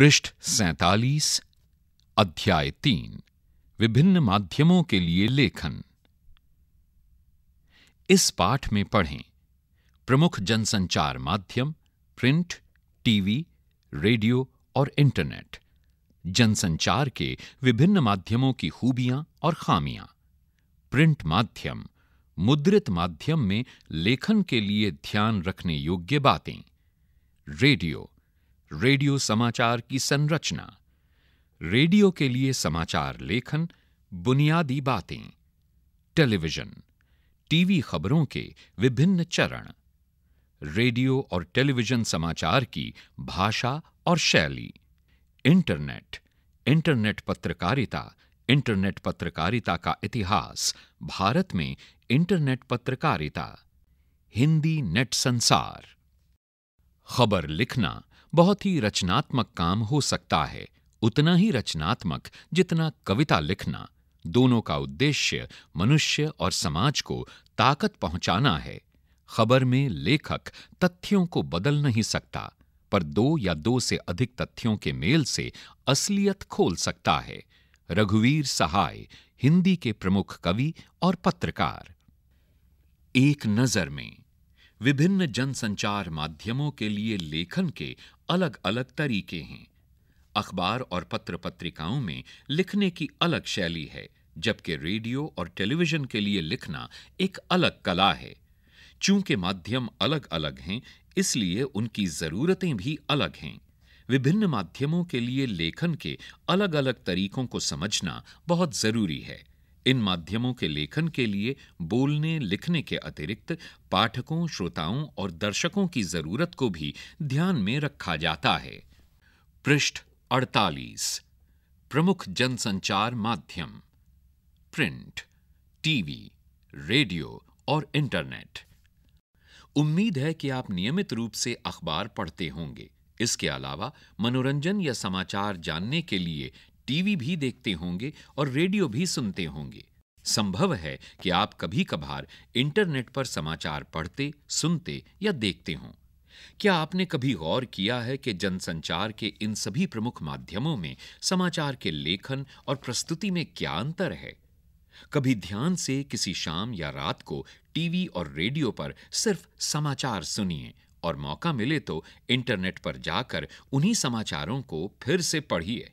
पृष्ठ सैतालीस अध्याय तीन विभिन्न माध्यमों के लिए लेखन इस पाठ में पढ़ें प्रमुख जनसंचार माध्यम प्रिंट टीवी रेडियो और इंटरनेट जनसंचार के विभिन्न माध्यमों की खूबियां और खामियां प्रिंट माध्यम मुद्रित माध्यम में लेखन के लिए ध्यान रखने योग्य बातें रेडियो रेडियो समाचार की संरचना रेडियो के लिए समाचार लेखन बुनियादी बातें टेलीविजन टीवी खबरों के विभिन्न चरण रेडियो और टेलीविजन समाचार की भाषा और शैली इंटरनेट इंटरनेट पत्रकारिता इंटरनेट पत्रकारिता का इतिहास भारत में इंटरनेट पत्रकारिता हिंदी नेट संसार खबर लिखना बहुत ही रचनात्मक काम हो सकता है उतना ही रचनात्मक जितना कविता लिखना दोनों का उद्देश्य मनुष्य और समाज को ताकत पहुंचाना है खबर में लेखक तथ्यों को बदल नहीं सकता पर दो या दो से अधिक तथ्यों के मेल से असलियत खोल सकता है रघुवीर सहाय हिंदी के प्रमुख कवि और पत्रकार एक नजर में विभिन्न जनसंचार माध्यमों के लिए लेखन के अलग अलग तरीके हैं अखबार और पत्र पत्रिकाओं में लिखने की अलग शैली है जबकि रेडियो और टेलीविजन के लिए लिखना एक अलग कला है चूंकि माध्यम अलग अलग हैं इसलिए उनकी ज़रूरतें भी अलग हैं विभिन्न माध्यमों के लिए लेखन के अलग अलग तरीकों को समझना बहुत ज़रूरी है इन माध्यमों के लेखन के लिए बोलने लिखने के अतिरिक्त पाठकों श्रोताओं और दर्शकों की जरूरत को भी ध्यान में रखा जाता है पृष्ठ 48 प्रमुख जनसंचार माध्यम प्रिंट टीवी रेडियो और इंटरनेट उम्मीद है कि आप नियमित रूप से अखबार पढ़ते होंगे इसके अलावा मनोरंजन या समाचार जानने के लिए टीवी भी देखते होंगे और रेडियो भी सुनते होंगे संभव है कि आप कभी कभार इंटरनेट पर समाचार पढ़ते सुनते या देखते हों क्या आपने कभी गौर किया है कि जनसंचार के इन सभी प्रमुख माध्यमों में समाचार के लेखन और प्रस्तुति में क्या अंतर है कभी ध्यान से किसी शाम या रात को टीवी और रेडियो पर सिर्फ समाचार सुनिए और मौका मिले तो इंटरनेट पर जाकर उन्हीं समाचारों को फिर से पढ़िए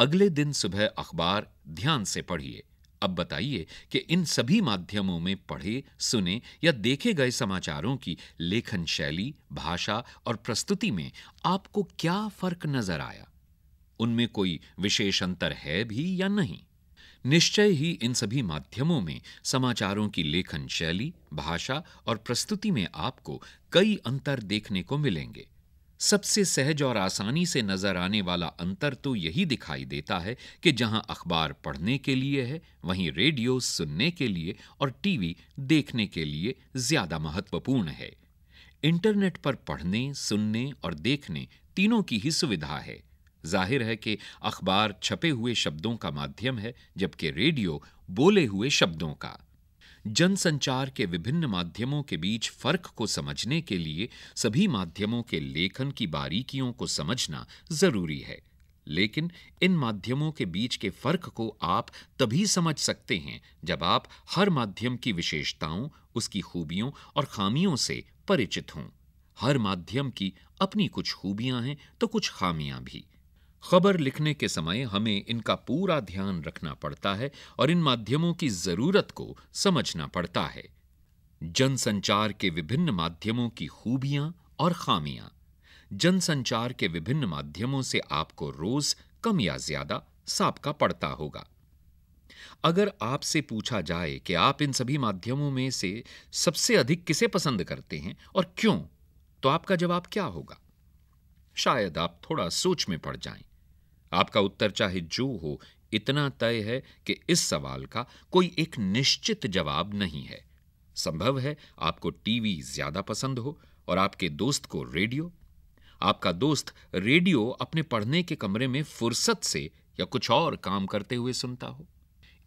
अगले दिन सुबह अखबार ध्यान से पढ़िए अब बताइए कि इन सभी माध्यमों में पढ़े सुने या देखे गए समाचारों की लेखन शैली भाषा और प्रस्तुति में आपको क्या फर्क नजर आया उनमें कोई विशेष अंतर है भी या नहीं निश्चय ही इन सभी माध्यमों में समाचारों की लेखन शैली भाषा और प्रस्तुति में आपको कई अंतर देखने को मिलेंगे सबसे सहज और आसानी से नजर आने वाला अंतर तो यही दिखाई देता है कि जहां अखबार पढ़ने के लिए है वहीं रेडियो सुनने के लिए और टीवी देखने के लिए ज्यादा महत्वपूर्ण है इंटरनेट पर पढ़ने सुनने और देखने तीनों की ही सुविधा है जाहिर है कि अखबार छपे हुए शब्दों का माध्यम है जबकि रेडियो बोले हुए शब्दों का जनसंचार के विभिन्न माध्यमों के बीच फर्क को समझने के लिए सभी माध्यमों के लेखन की बारीकियों को समझना जरूरी है लेकिन इन माध्यमों के बीच के फर्क को आप तभी समझ सकते हैं जब आप हर माध्यम की विशेषताओं उसकी खूबियों और खामियों से परिचित हों हर माध्यम की अपनी कुछ खूबियां हैं तो कुछ खामियां भी खबर लिखने के समय हमें इनका पूरा ध्यान रखना पड़ता है और इन माध्यमों की जरूरत को समझना पड़ता है जनसंचार के विभिन्न माध्यमों की खूबियां और खामियां जनसंचार के विभिन्न माध्यमों से आपको रोज कम या ज्यादा साबका पड़ता होगा अगर आपसे पूछा जाए कि आप इन सभी माध्यमों में से सबसे अधिक किसे पसंद करते हैं और क्यों तो आपका जवाब क्या होगा शायद आप थोड़ा सोच में पड़ जाएं। आपका उत्तर चाहे जो हो इतना तय है कि इस सवाल का कोई एक निश्चित जवाब नहीं है संभव है आपको टीवी ज्यादा पसंद हो और आपके दोस्त को रेडियो आपका दोस्त रेडियो अपने पढ़ने के कमरे में फुर्सत से या कुछ और काम करते हुए सुनता हो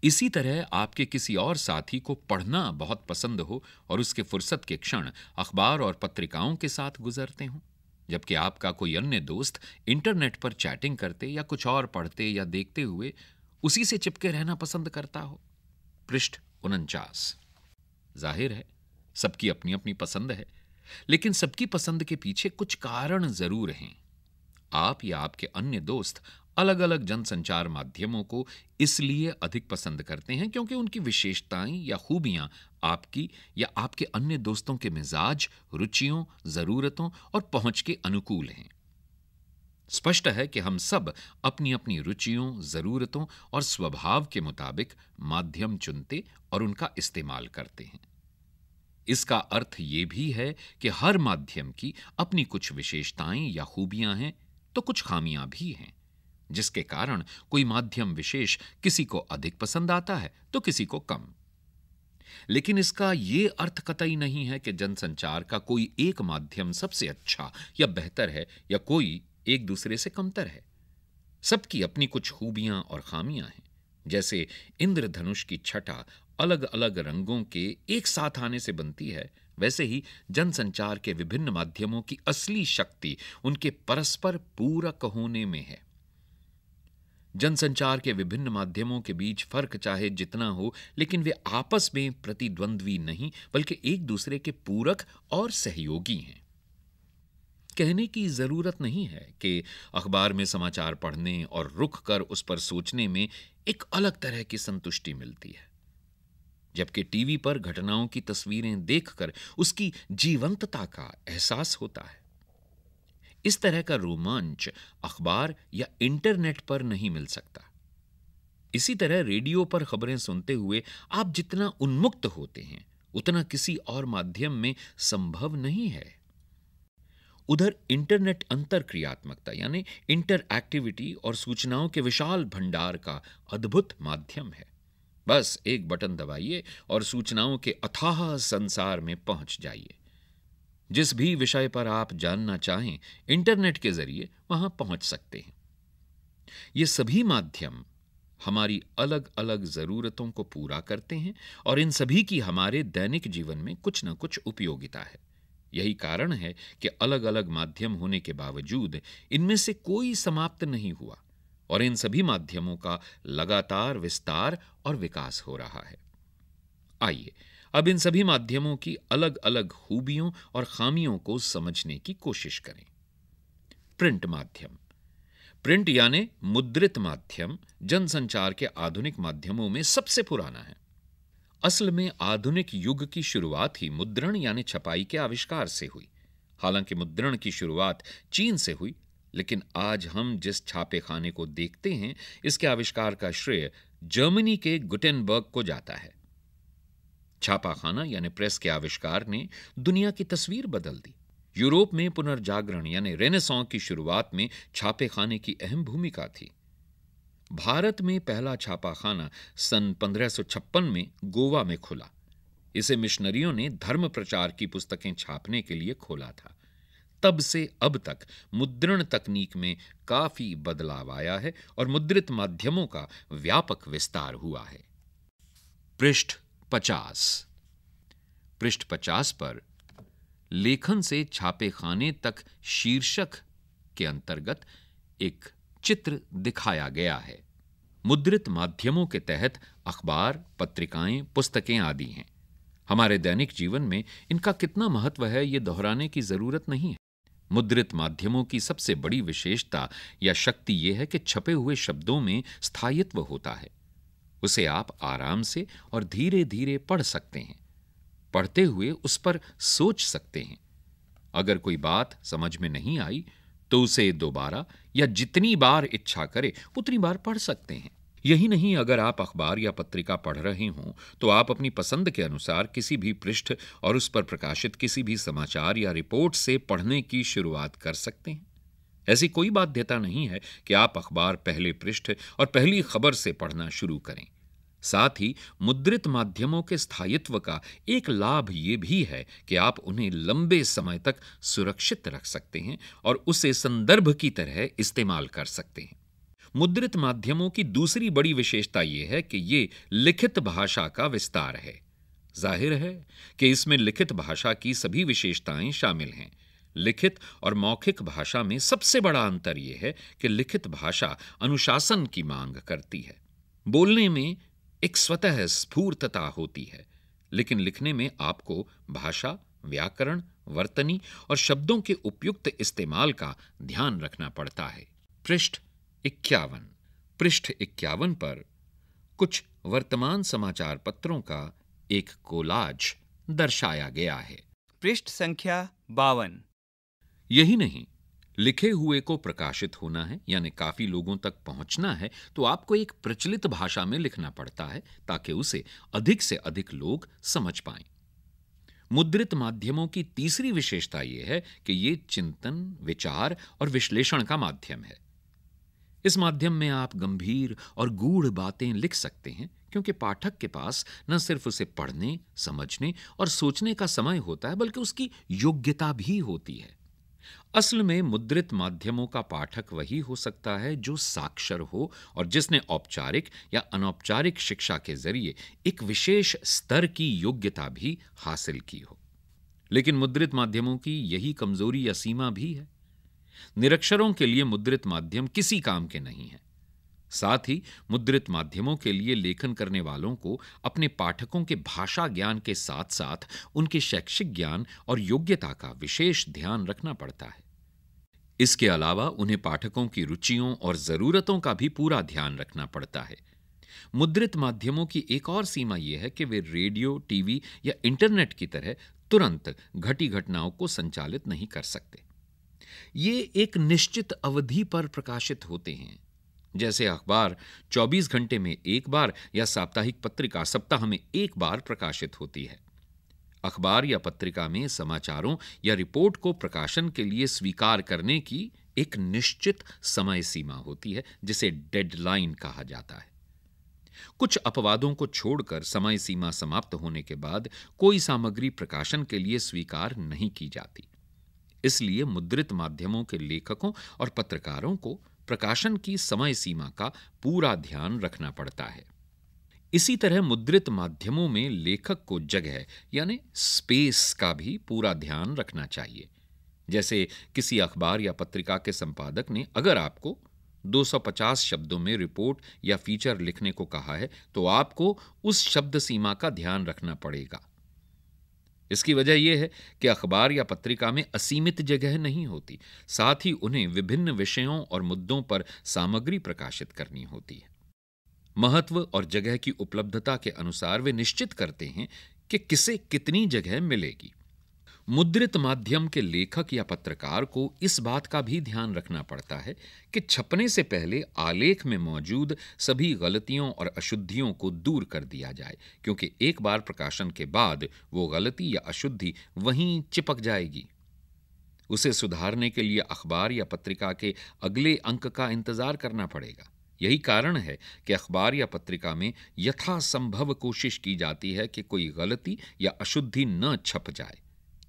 इसी तरह आपके किसी और साथी को पढ़ना बहुत पसंद हो और उसके फुर्सत के क्षण अखबार और पत्रिकाओं के साथ गुजरते हों जबकि आपका कोई अन्य दोस्त इंटरनेट पर चैटिंग करते या कुछ और पढ़ते या देखते हुए उसी से चिपके रहना पसंद करता हो पृष्ठ उनचास जाहिर है सबकी अपनी अपनी पसंद है लेकिन सबकी पसंद के पीछे कुछ कारण जरूर हैं आप या आपके अन्य दोस्त अलग अलग जनसंचार माध्यमों को इसलिए अधिक पसंद करते हैं क्योंकि उनकी विशेषताएं या खूबियां आपकी या आपके अन्य दोस्तों के मिजाज रुचियों जरूरतों और पहुंच के अनुकूल हैं स्पष्ट है कि हम सब अपनी अपनी रुचियों जरूरतों और स्वभाव के मुताबिक माध्यम चुनते और उनका इस्तेमाल करते हैं इसका अर्थ यह भी है कि हर माध्यम की अपनी कुछ विशेषताएं या खूबियां हैं तो कुछ खामियां भी हैं जिसके कारण कोई माध्यम विशेष किसी को अधिक पसंद आता है तो किसी को कम लेकिन इसका ये अर्थ कतई नहीं है कि जनसंचार का कोई एक माध्यम सबसे अच्छा या बेहतर है या कोई एक दूसरे से कमतर है सबकी अपनी कुछ खूबियां और खामियां हैं जैसे इंद्रधनुष की छटा अलग अलग रंगों के एक साथ आने से बनती है वैसे ही जनसंचार के विभिन्न माध्यमों की असली शक्ति उनके परस्पर पूरक होने में है जनसंचार के विभिन्न माध्यमों के बीच फर्क चाहे जितना हो लेकिन वे आपस में प्रतिद्वंद्वी नहीं बल्कि एक दूसरे के पूरक और सहयोगी हैं कहने की ज़रूरत नहीं है कि अखबार में समाचार पढ़ने और रुक कर उस पर सोचने में एक अलग तरह की संतुष्टि मिलती है जबकि टीवी पर घटनाओं की तस्वीरें देखकर उसकी जीवंतता का एहसास होता है इस तरह का रोमांच अखबार या इंटरनेट पर नहीं मिल सकता इसी तरह रेडियो पर खबरें सुनते हुए आप जितना उन्मुक्त होते हैं उतना किसी और माध्यम में संभव नहीं है उधर इंटरनेट अंतर क्रियात्मकता यानी इंटर एक्टिविटी और सूचनाओं के विशाल भंडार का अद्भुत माध्यम है बस एक बटन दबाइए और सूचनाओं के अथाह संसार में पहुंच जाइए जिस भी विषय पर आप जानना चाहें इंटरनेट के जरिए वहां पहुंच सकते हैं ये सभी माध्यम हमारी अलग अलग ज़रूरतों को पूरा करते हैं और इन सभी की हमारे दैनिक जीवन में कुछ न कुछ उपयोगिता है यही कारण है कि अलग अलग माध्यम होने के बावजूद इनमें से कोई समाप्त नहीं हुआ और इन सभी माध्यमों का लगातार विस्तार और विकास हो रहा है आइए अब इन सभी माध्यमों की अलग अलग खूबियों और खामियों को समझने की कोशिश करें प्रिंट माध्यम प्रिंट यानी मुद्रित माध्यम जनसंचार के आधुनिक माध्यमों में सबसे पुराना है असल में आधुनिक युग की शुरुआत ही मुद्रण यानी छपाई के आविष्कार से हुई हालांकि मुद्रण की शुरुआत चीन से हुई लेकिन आज हम जिस छापे खाने को देखते हैं इसके आविष्कार का श्रेय जर्मनी के गुटेनबर्ग को जाता है छापाखाना यानी प्रेस के आविष्कार ने दुनिया की तस्वीर बदल दी यूरोप में पुनर्जागरण यानी रेनेसॉ की शुरुआत में छापेखाने की अहम भूमिका थी भारत में पहला छापाखाना सन 1556 में गोवा में खुला इसे मिशनरियों ने धर्म प्रचार की पुस्तकें छापने के लिए खोला था तब से अब तक मुद्रण तकनीक में काफी बदलाव आया है और मुद्रित माध्यमों का व्यापक विस्तार हुआ है पृष्ठ पचास पृष्ठ पचास पर लेखन से छापे खाने तक शीर्षक के अंतर्गत एक चित्र दिखाया गया है मुद्रित माध्यमों के तहत अखबार पत्रिकाएं पुस्तकें आदि हैं हमारे दैनिक जीवन में इनका कितना महत्व है ये दोहराने की जरूरत नहीं है मुद्रित माध्यमों की सबसे बड़ी विशेषता या शक्ति यह है कि छपे हुए शब्दों में स्थायित्व होता है उसे आप आराम से और धीरे धीरे पढ़ सकते हैं पढ़ते हुए उस पर सोच सकते हैं अगर कोई बात समझ में नहीं आई तो उसे दोबारा या जितनी बार इच्छा करे उतनी बार पढ़ सकते हैं यही नहीं अगर आप अखबार या पत्रिका पढ़ रहे हों तो आप अपनी पसंद के अनुसार किसी भी पृष्ठ और उस पर प्रकाशित किसी भी समाचार या रिपोर्ट से पढ़ने की शुरुआत कर सकते हैं ऐसी कोई बात देता नहीं है कि आप अखबार पहले पृष्ठ और पहली खबर से पढ़ना शुरू करें साथ ही मुद्रित माध्यमों के स्थायित्व का एक लाभ ये भी है कि आप उन्हें लंबे समय तक सुरक्षित रख सकते हैं और उसे संदर्भ की तरह इस्तेमाल कर सकते हैं मुद्रित माध्यमों की दूसरी बड़ी विशेषता यह है कि ये लिखित भाषा का विस्तार है जाहिर है कि इसमें लिखित भाषा की सभी विशेषताएं शामिल हैं लिखित और मौखिक भाषा में सबसे बड़ा अंतर यह है कि लिखित भाषा अनुशासन की मांग करती है बोलने में एक स्वतः स्फूर्तता होती है लेकिन लिखने में आपको भाषा व्याकरण वर्तनी और शब्दों के उपयुक्त इस्तेमाल का ध्यान रखना पड़ता है पृष्ठ इक्यावन पृष्ठ इक्यावन पर कुछ वर्तमान समाचार पत्रों का एक कोलाज दर्शाया गया है पृष्ठ संख्या बावन यही नहीं लिखे हुए को प्रकाशित होना है यानी काफी लोगों तक पहुंचना है तो आपको एक प्रचलित भाषा में लिखना पड़ता है ताकि उसे अधिक से अधिक लोग समझ पाए मुद्रित माध्यमों की तीसरी विशेषता यह है कि ये चिंतन विचार और विश्लेषण का माध्यम है इस माध्यम में आप गंभीर और गूढ़ बातें लिख सकते हैं क्योंकि पाठक के पास न सिर्फ उसे पढ़ने समझने और सोचने का समय होता है बल्कि उसकी योग्यता भी होती है असल में मुद्रित माध्यमों का पाठक वही हो सकता है जो साक्षर हो और जिसने औपचारिक या अनौपचारिक शिक्षा के जरिए एक विशेष स्तर की योग्यता भी हासिल की हो लेकिन मुद्रित माध्यमों की यही कमजोरी या सीमा भी है निरक्षरों के लिए मुद्रित माध्यम किसी काम के नहीं है साथ ही मुद्रित माध्यमों के लिए लेखन करने वालों को अपने पाठकों के भाषा ज्ञान के साथ साथ उनके शैक्षिक ज्ञान और योग्यता का विशेष ध्यान रखना पड़ता है इसके अलावा उन्हें पाठकों की रुचियों और जरूरतों का भी पूरा ध्यान रखना पड़ता है मुद्रित माध्यमों की एक और सीमा यह है कि वे रेडियो टीवी या इंटरनेट की तरह तुरंत घटी घटनाओं को संचालित नहीं कर सकते ये एक निश्चित अवधि पर प्रकाशित होते हैं जैसे अखबार 24 घंटे में एक बार या साप्ताहिक पत्रिका सप्ताह में एक बार प्रकाशित होती है अखबार या पत्रिका में समाचारों या रिपोर्ट को प्रकाशन के लिए स्वीकार करने की एक निश्चित समय सीमा होती है जिसे डेडलाइन कहा जाता है कुछ अपवादों को छोड़कर समय सीमा समाप्त होने के बाद कोई सामग्री प्रकाशन के लिए स्वीकार नहीं की जाती इसलिए मुद्रित माध्यमों के लेखकों और पत्रकारों को प्रकाशन की समय सीमा का पूरा ध्यान रखना पड़ता है इसी तरह मुद्रित माध्यमों में लेखक को जगह यानी स्पेस का भी पूरा ध्यान रखना चाहिए जैसे किसी अखबार या पत्रिका के संपादक ने अगर आपको 250 शब्दों में रिपोर्ट या फीचर लिखने को कहा है तो आपको उस शब्द सीमा का ध्यान रखना पड़ेगा इसकी वजह यह है कि अखबार या पत्रिका में असीमित जगह नहीं होती साथ ही उन्हें विभिन्न विषयों और मुद्दों पर सामग्री प्रकाशित करनी होती है महत्व और जगह की उपलब्धता के अनुसार वे निश्चित करते हैं कि किसे कितनी जगह मिलेगी मुद्रित माध्यम के लेखक या पत्रकार को इस बात का भी ध्यान रखना पड़ता है कि छपने से पहले आलेख में मौजूद सभी गलतियों और अशुद्धियों को दूर कर दिया जाए क्योंकि एक बार प्रकाशन के बाद वो गलती या अशुद्धि वहीं चिपक जाएगी उसे सुधारने के लिए अखबार या पत्रिका के अगले अंक का इंतजार करना पड़ेगा यही कारण है कि अखबार या पत्रिका में यथासंभव कोशिश की जाती है कि कोई गलती या अशुद्धि न छप जाए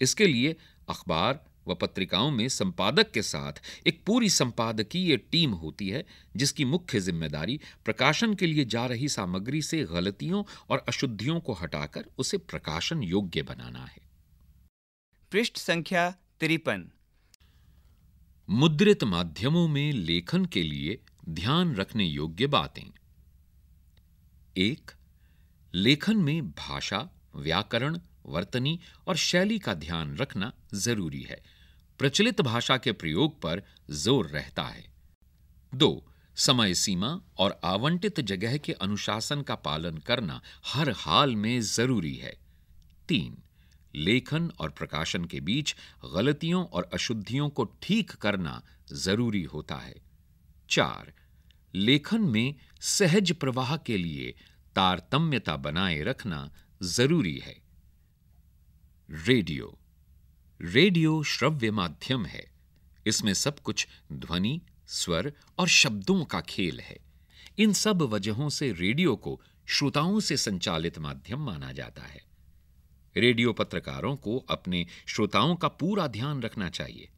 इसके लिए अखबार व पत्रिकाओं में संपादक के साथ एक पूरी संपादकीय टीम होती है जिसकी मुख्य जिम्मेदारी प्रकाशन के लिए जा रही सामग्री से गलतियों और अशुद्धियों को हटाकर उसे प्रकाशन योग्य बनाना है पृष्ठ संख्या तिरपन मुद्रित माध्यमों में लेखन के लिए ध्यान रखने योग्य बातें एक लेखन में भाषा व्याकरण वर्तनी और शैली का ध्यान रखना जरूरी है प्रचलित भाषा के प्रयोग पर जोर रहता है दो समय सीमा और आवंटित जगह के अनुशासन का पालन करना हर हाल में जरूरी है तीन लेखन और प्रकाशन के बीच गलतियों और अशुद्धियों को ठीक करना जरूरी होता है चार लेखन में सहज प्रवाह के लिए तारतम्यता बनाए रखना जरूरी है रेडियो रेडियो श्रव्य माध्यम है इसमें सब कुछ ध्वनि स्वर और शब्दों का खेल है इन सब वजहों से रेडियो को श्रोताओं से संचालित माध्यम माना जाता है रेडियो पत्रकारों को अपने श्रोताओं का पूरा ध्यान रखना चाहिए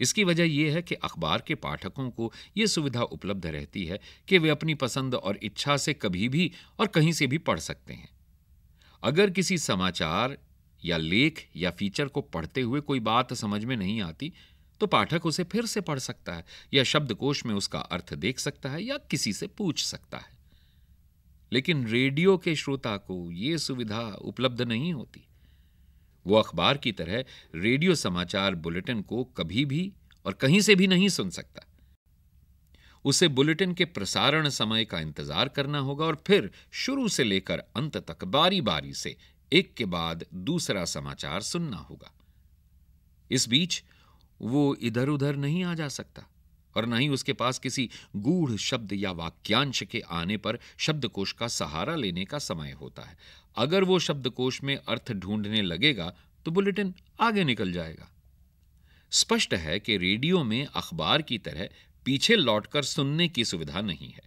इसकी वजह यह है कि अखबार के पाठकों को यह सुविधा उपलब्ध रहती है कि वे अपनी पसंद और इच्छा से कभी भी और कहीं से भी पढ़ सकते हैं अगर किसी समाचार या लेख या फीचर को पढ़ते हुए कोई बात समझ में नहीं आती तो पाठक उसे फिर से पढ़ सकता है या शब्दकोश में उसका अर्थ देख सकता है या किसी से पूछ सकता है लेकिन रेडियो के श्रोता को यह सुविधा उपलब्ध नहीं होती वो अखबार की तरह रेडियो समाचार बुलेटिन को कभी भी और कहीं से भी नहीं सुन सकता उसे बुलेटिन के प्रसारण समय का इंतजार करना होगा और फिर शुरू से लेकर अंत तक बारी बारी से एक के बाद दूसरा समाचार सुनना होगा इस बीच वो इधर उधर नहीं आ जा सकता और न ही उसके पास किसी गूढ़ शब्द या वाक्यांश के आने पर शब्दकोश का सहारा लेने का समय होता है अगर वो शब्दकोश में अर्थ ढूंढने लगेगा तो बुलेटिन आगे निकल जाएगा स्पष्ट है कि रेडियो में अखबार की तरह पीछे लौटकर सुनने की सुविधा नहीं है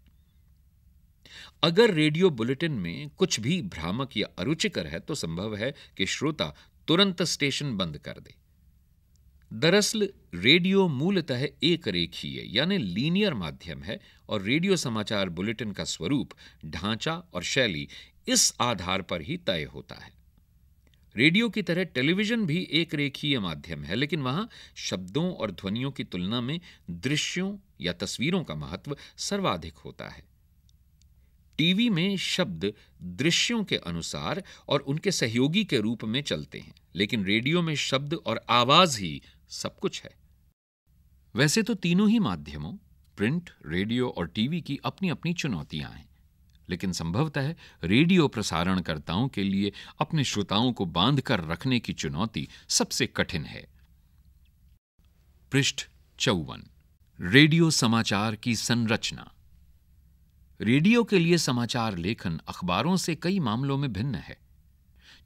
अगर रेडियो बुलेटिन में कुछ भी भ्रामक या अरुचिकर है तो संभव है कि श्रोता तुरंत स्टेशन बंद कर दे दरअसल रेडियो मूलतः एक रेखीय यानी लीनियर माध्यम है और रेडियो समाचार बुलेटिन का स्वरूप ढांचा और शैली इस आधार पर ही तय होता है रेडियो की तरह टेलीविजन भी एक रेखीय माध्यम है लेकिन वहां शब्दों और ध्वनियों की तुलना में दृश्यों या तस्वीरों का महत्व सर्वाधिक होता है टीवी में शब्द दृश्यों के अनुसार और उनके सहयोगी के रूप में चलते हैं लेकिन रेडियो में शब्द और आवाज ही सब कुछ है वैसे तो तीनों ही माध्यमों प्रिंट रेडियो और टीवी की अपनी अपनी चुनौतियां हैं लेकिन संभवतः रेडियो प्रसारणकर्ताओं के लिए अपने श्रोताओं को बांध कर रखने की चुनौती सबसे कठिन है पृष्ठ चौवन रेडियो समाचार की संरचना रेडियो के लिए समाचार लेखन अखबारों से कई मामलों में भिन्न है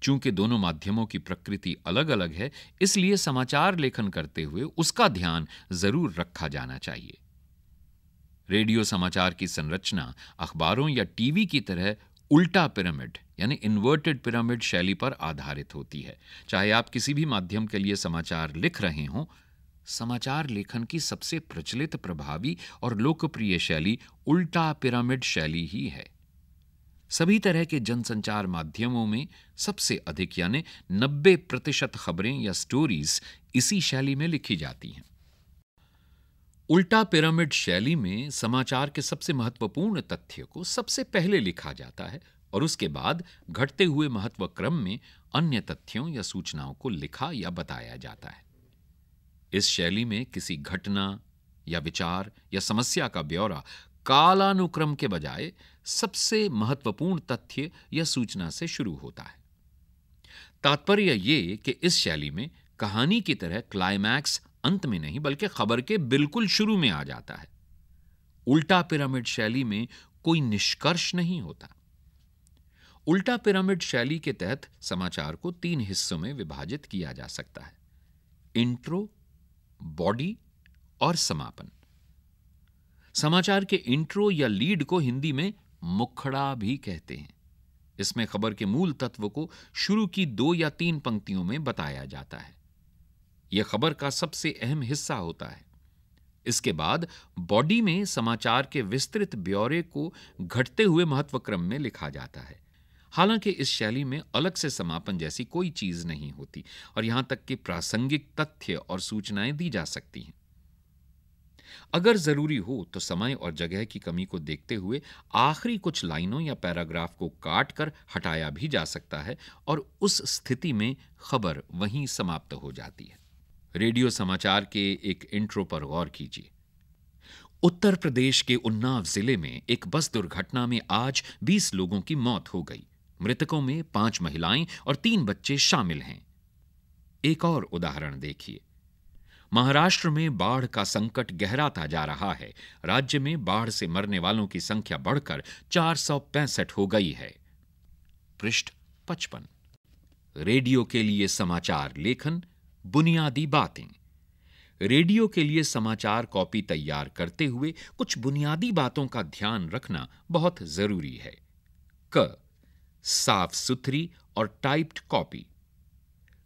चूंकि दोनों माध्यमों की प्रकृति अलग अलग है इसलिए समाचार लेखन करते हुए उसका ध्यान जरूर रखा जाना चाहिए रेडियो समाचार की संरचना अखबारों या टीवी की तरह उल्टा पिरामिड यानी इन्वर्टेड पिरामिड शैली पर आधारित होती है चाहे आप किसी भी माध्यम के लिए समाचार लिख रहे हों समाचार लेखन की सबसे प्रचलित प्रभावी और लोकप्रिय शैली उल्टा पिरामिड शैली ही है सभी तरह के जनसंचार माध्यमों में सबसे अधिक यानी 90 प्रतिशत खबरें या स्टोरीज इसी शैली में लिखी जाती हैं उल्टा पिरामिड शैली में समाचार के सबसे महत्वपूर्ण तथ्य को सबसे पहले लिखा जाता है और उसके बाद घटते हुए महत्व क्रम में अन्य तथ्यों या सूचनाओं को लिखा या बताया जाता है इस शैली में किसी घटना या विचार या समस्या का ब्यौरा कालानुक्रम के बजाय सबसे महत्वपूर्ण तथ्य या सूचना से शुरू होता है तात्पर्य ये कि इस शैली में कहानी की तरह क्लाइमैक्स अंत में नहीं बल्कि खबर के बिल्कुल शुरू में आ जाता है उल्टा पिरामिड शैली में कोई निष्कर्ष नहीं होता उल्टा पिरामिड शैली के तहत समाचार को तीन हिस्सों में विभाजित किया जा सकता है इंट्रो बॉडी और समापन समाचार के इंट्रो या लीड को हिंदी में मुखड़ा भी कहते हैं इसमें खबर के मूल तत्व को शुरू की दो या तीन पंक्तियों में बताया जाता है यह खबर का सबसे अहम हिस्सा होता है इसके बाद बॉडी में समाचार के विस्तृत ब्यौरे को घटते हुए महत्वक्रम में लिखा जाता है हालांकि इस शैली में अलग से समापन जैसी कोई चीज नहीं होती और यहां तक कि प्रासंगिक तथ्य और सूचनाएं दी जा सकती हैं अगर जरूरी हो तो समय और जगह की कमी को देखते हुए आखिरी कुछ लाइनों या पैराग्राफ को काट कर हटाया भी जा सकता है और उस स्थिति में खबर वहीं समाप्त हो जाती है रेडियो समाचार के एक इंट्रो पर गौर कीजिए उत्तर प्रदेश के उन्नाव जिले में एक बस दुर्घटना में आज 20 लोगों की मौत हो गई मृतकों में पांच महिलाएं और तीन बच्चे शामिल हैं एक और उदाहरण देखिए महाराष्ट्र में बाढ़ का संकट गहराता जा रहा है राज्य में बाढ़ से मरने वालों की संख्या बढ़कर चार हो गई है पृष्ठ पचपन रेडियो के लिए समाचार लेखन बुनियादी बातें रेडियो के लिए समाचार कॉपी तैयार करते हुए कुछ बुनियादी बातों का ध्यान रखना बहुत जरूरी है क साफ सुथरी और टाइप्ड कॉपी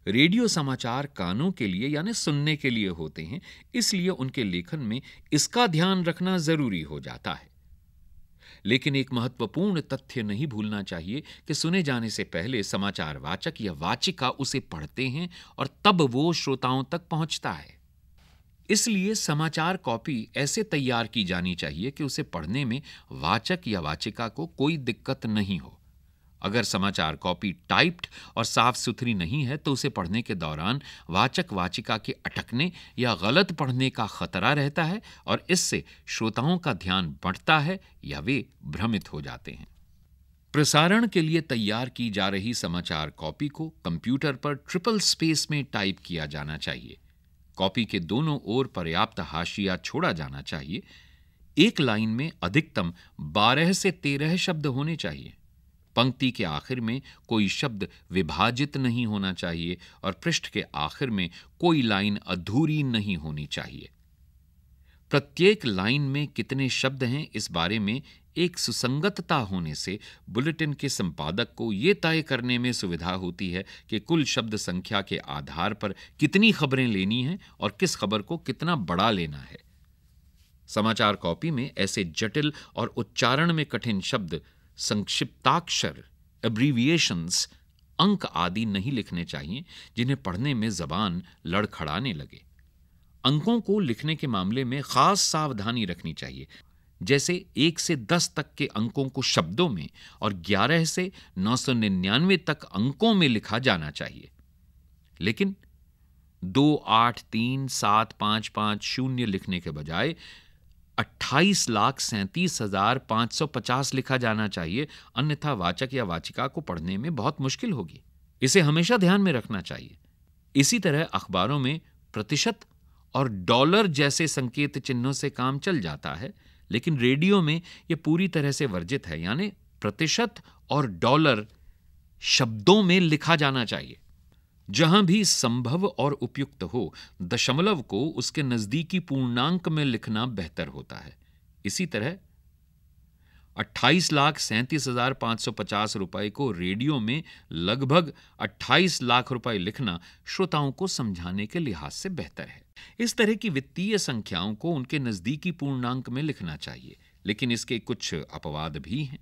रेडियो समाचार कानों के लिए यानी सुनने के लिए होते हैं इसलिए उनके लेखन में इसका ध्यान रखना जरूरी हो जाता है लेकिन एक महत्वपूर्ण तथ्य नहीं भूलना चाहिए कि सुने जाने से पहले समाचार वाचक या वाचिका उसे पढ़ते हैं और तब वो श्रोताओं तक पहुंचता है इसलिए समाचार कॉपी ऐसे तैयार की जानी चाहिए कि उसे पढ़ने में वाचक या वाचिका को कोई दिक्कत नहीं हो अगर समाचार कॉपी टाइप्ड और साफ सुथरी नहीं है तो उसे पढ़ने के दौरान वाचक वाचिका के अटकने या गलत पढ़ने का खतरा रहता है और इससे श्रोताओं का ध्यान बढ़ता है या वे भ्रमित हो जाते हैं प्रसारण के लिए तैयार की जा रही समाचार कॉपी को कंप्यूटर पर ट्रिपल स्पेस में टाइप किया जाना चाहिए कॉपी के दोनों ओर पर्याप्त हाशिया छोड़ा जाना चाहिए एक लाइन में अधिकतम 12 से 13 शब्द होने चाहिए पंक्ति के आखिर में कोई शब्द विभाजित नहीं होना चाहिए और पृष्ठ के आखिर में कोई लाइन अधूरी नहीं होनी चाहिए प्रत्येक लाइन में कितने शब्द हैं इस बारे में एक सुसंगतता होने से बुलेटिन के संपादक को यह तय करने में सुविधा होती है कि कुल शब्द संख्या के आधार पर कितनी खबरें लेनी हैं और किस खबर को कितना बड़ा लेना है समाचार कॉपी में ऐसे जटिल और उच्चारण में कठिन शब्द संक्षिप्ताक्षर एब्रीविएशंस अंक आदि नहीं लिखने चाहिए जिन्हें पढ़ने में जबान लड़खड़ाने लगे अंकों को लिखने के मामले में खास सावधानी रखनी चाहिए जैसे एक से दस तक के अंकों को शब्दों में और ग्यारह से नौ सौ निन्यानवे तक अंकों में लिखा जाना चाहिए लेकिन दो आठ तीन सात पांच पांच शून्य लिखने के बजाय अट्ठाईस लाख सैंतीस हजार पांच सौ पचास लिखा जाना चाहिए अन्यथा वाचक या वाचिका को पढ़ने में बहुत मुश्किल होगी इसे हमेशा ध्यान में रखना चाहिए इसी तरह अखबारों में प्रतिशत और डॉलर जैसे संकेत चिन्हों से काम चल जाता है लेकिन रेडियो में यह पूरी तरह से वर्जित है यानी प्रतिशत और डॉलर शब्दों में लिखा जाना चाहिए जहां भी संभव और उपयुक्त हो दशमलव को उसके नजदीकी पूर्णांक में लिखना बेहतर होता है इसी तरह अट्ठाईस लाख सैंतीस हजार पांच सौ पचास रुपए को रेडियो में लगभग अट्ठाईस लाख रुपए लिखना श्रोताओं को समझाने के लिहाज से बेहतर है इस तरह की वित्तीय संख्याओं को उनके नजदीकी पूर्णांक में लिखना चाहिए लेकिन इसके कुछ अपवाद भी हैं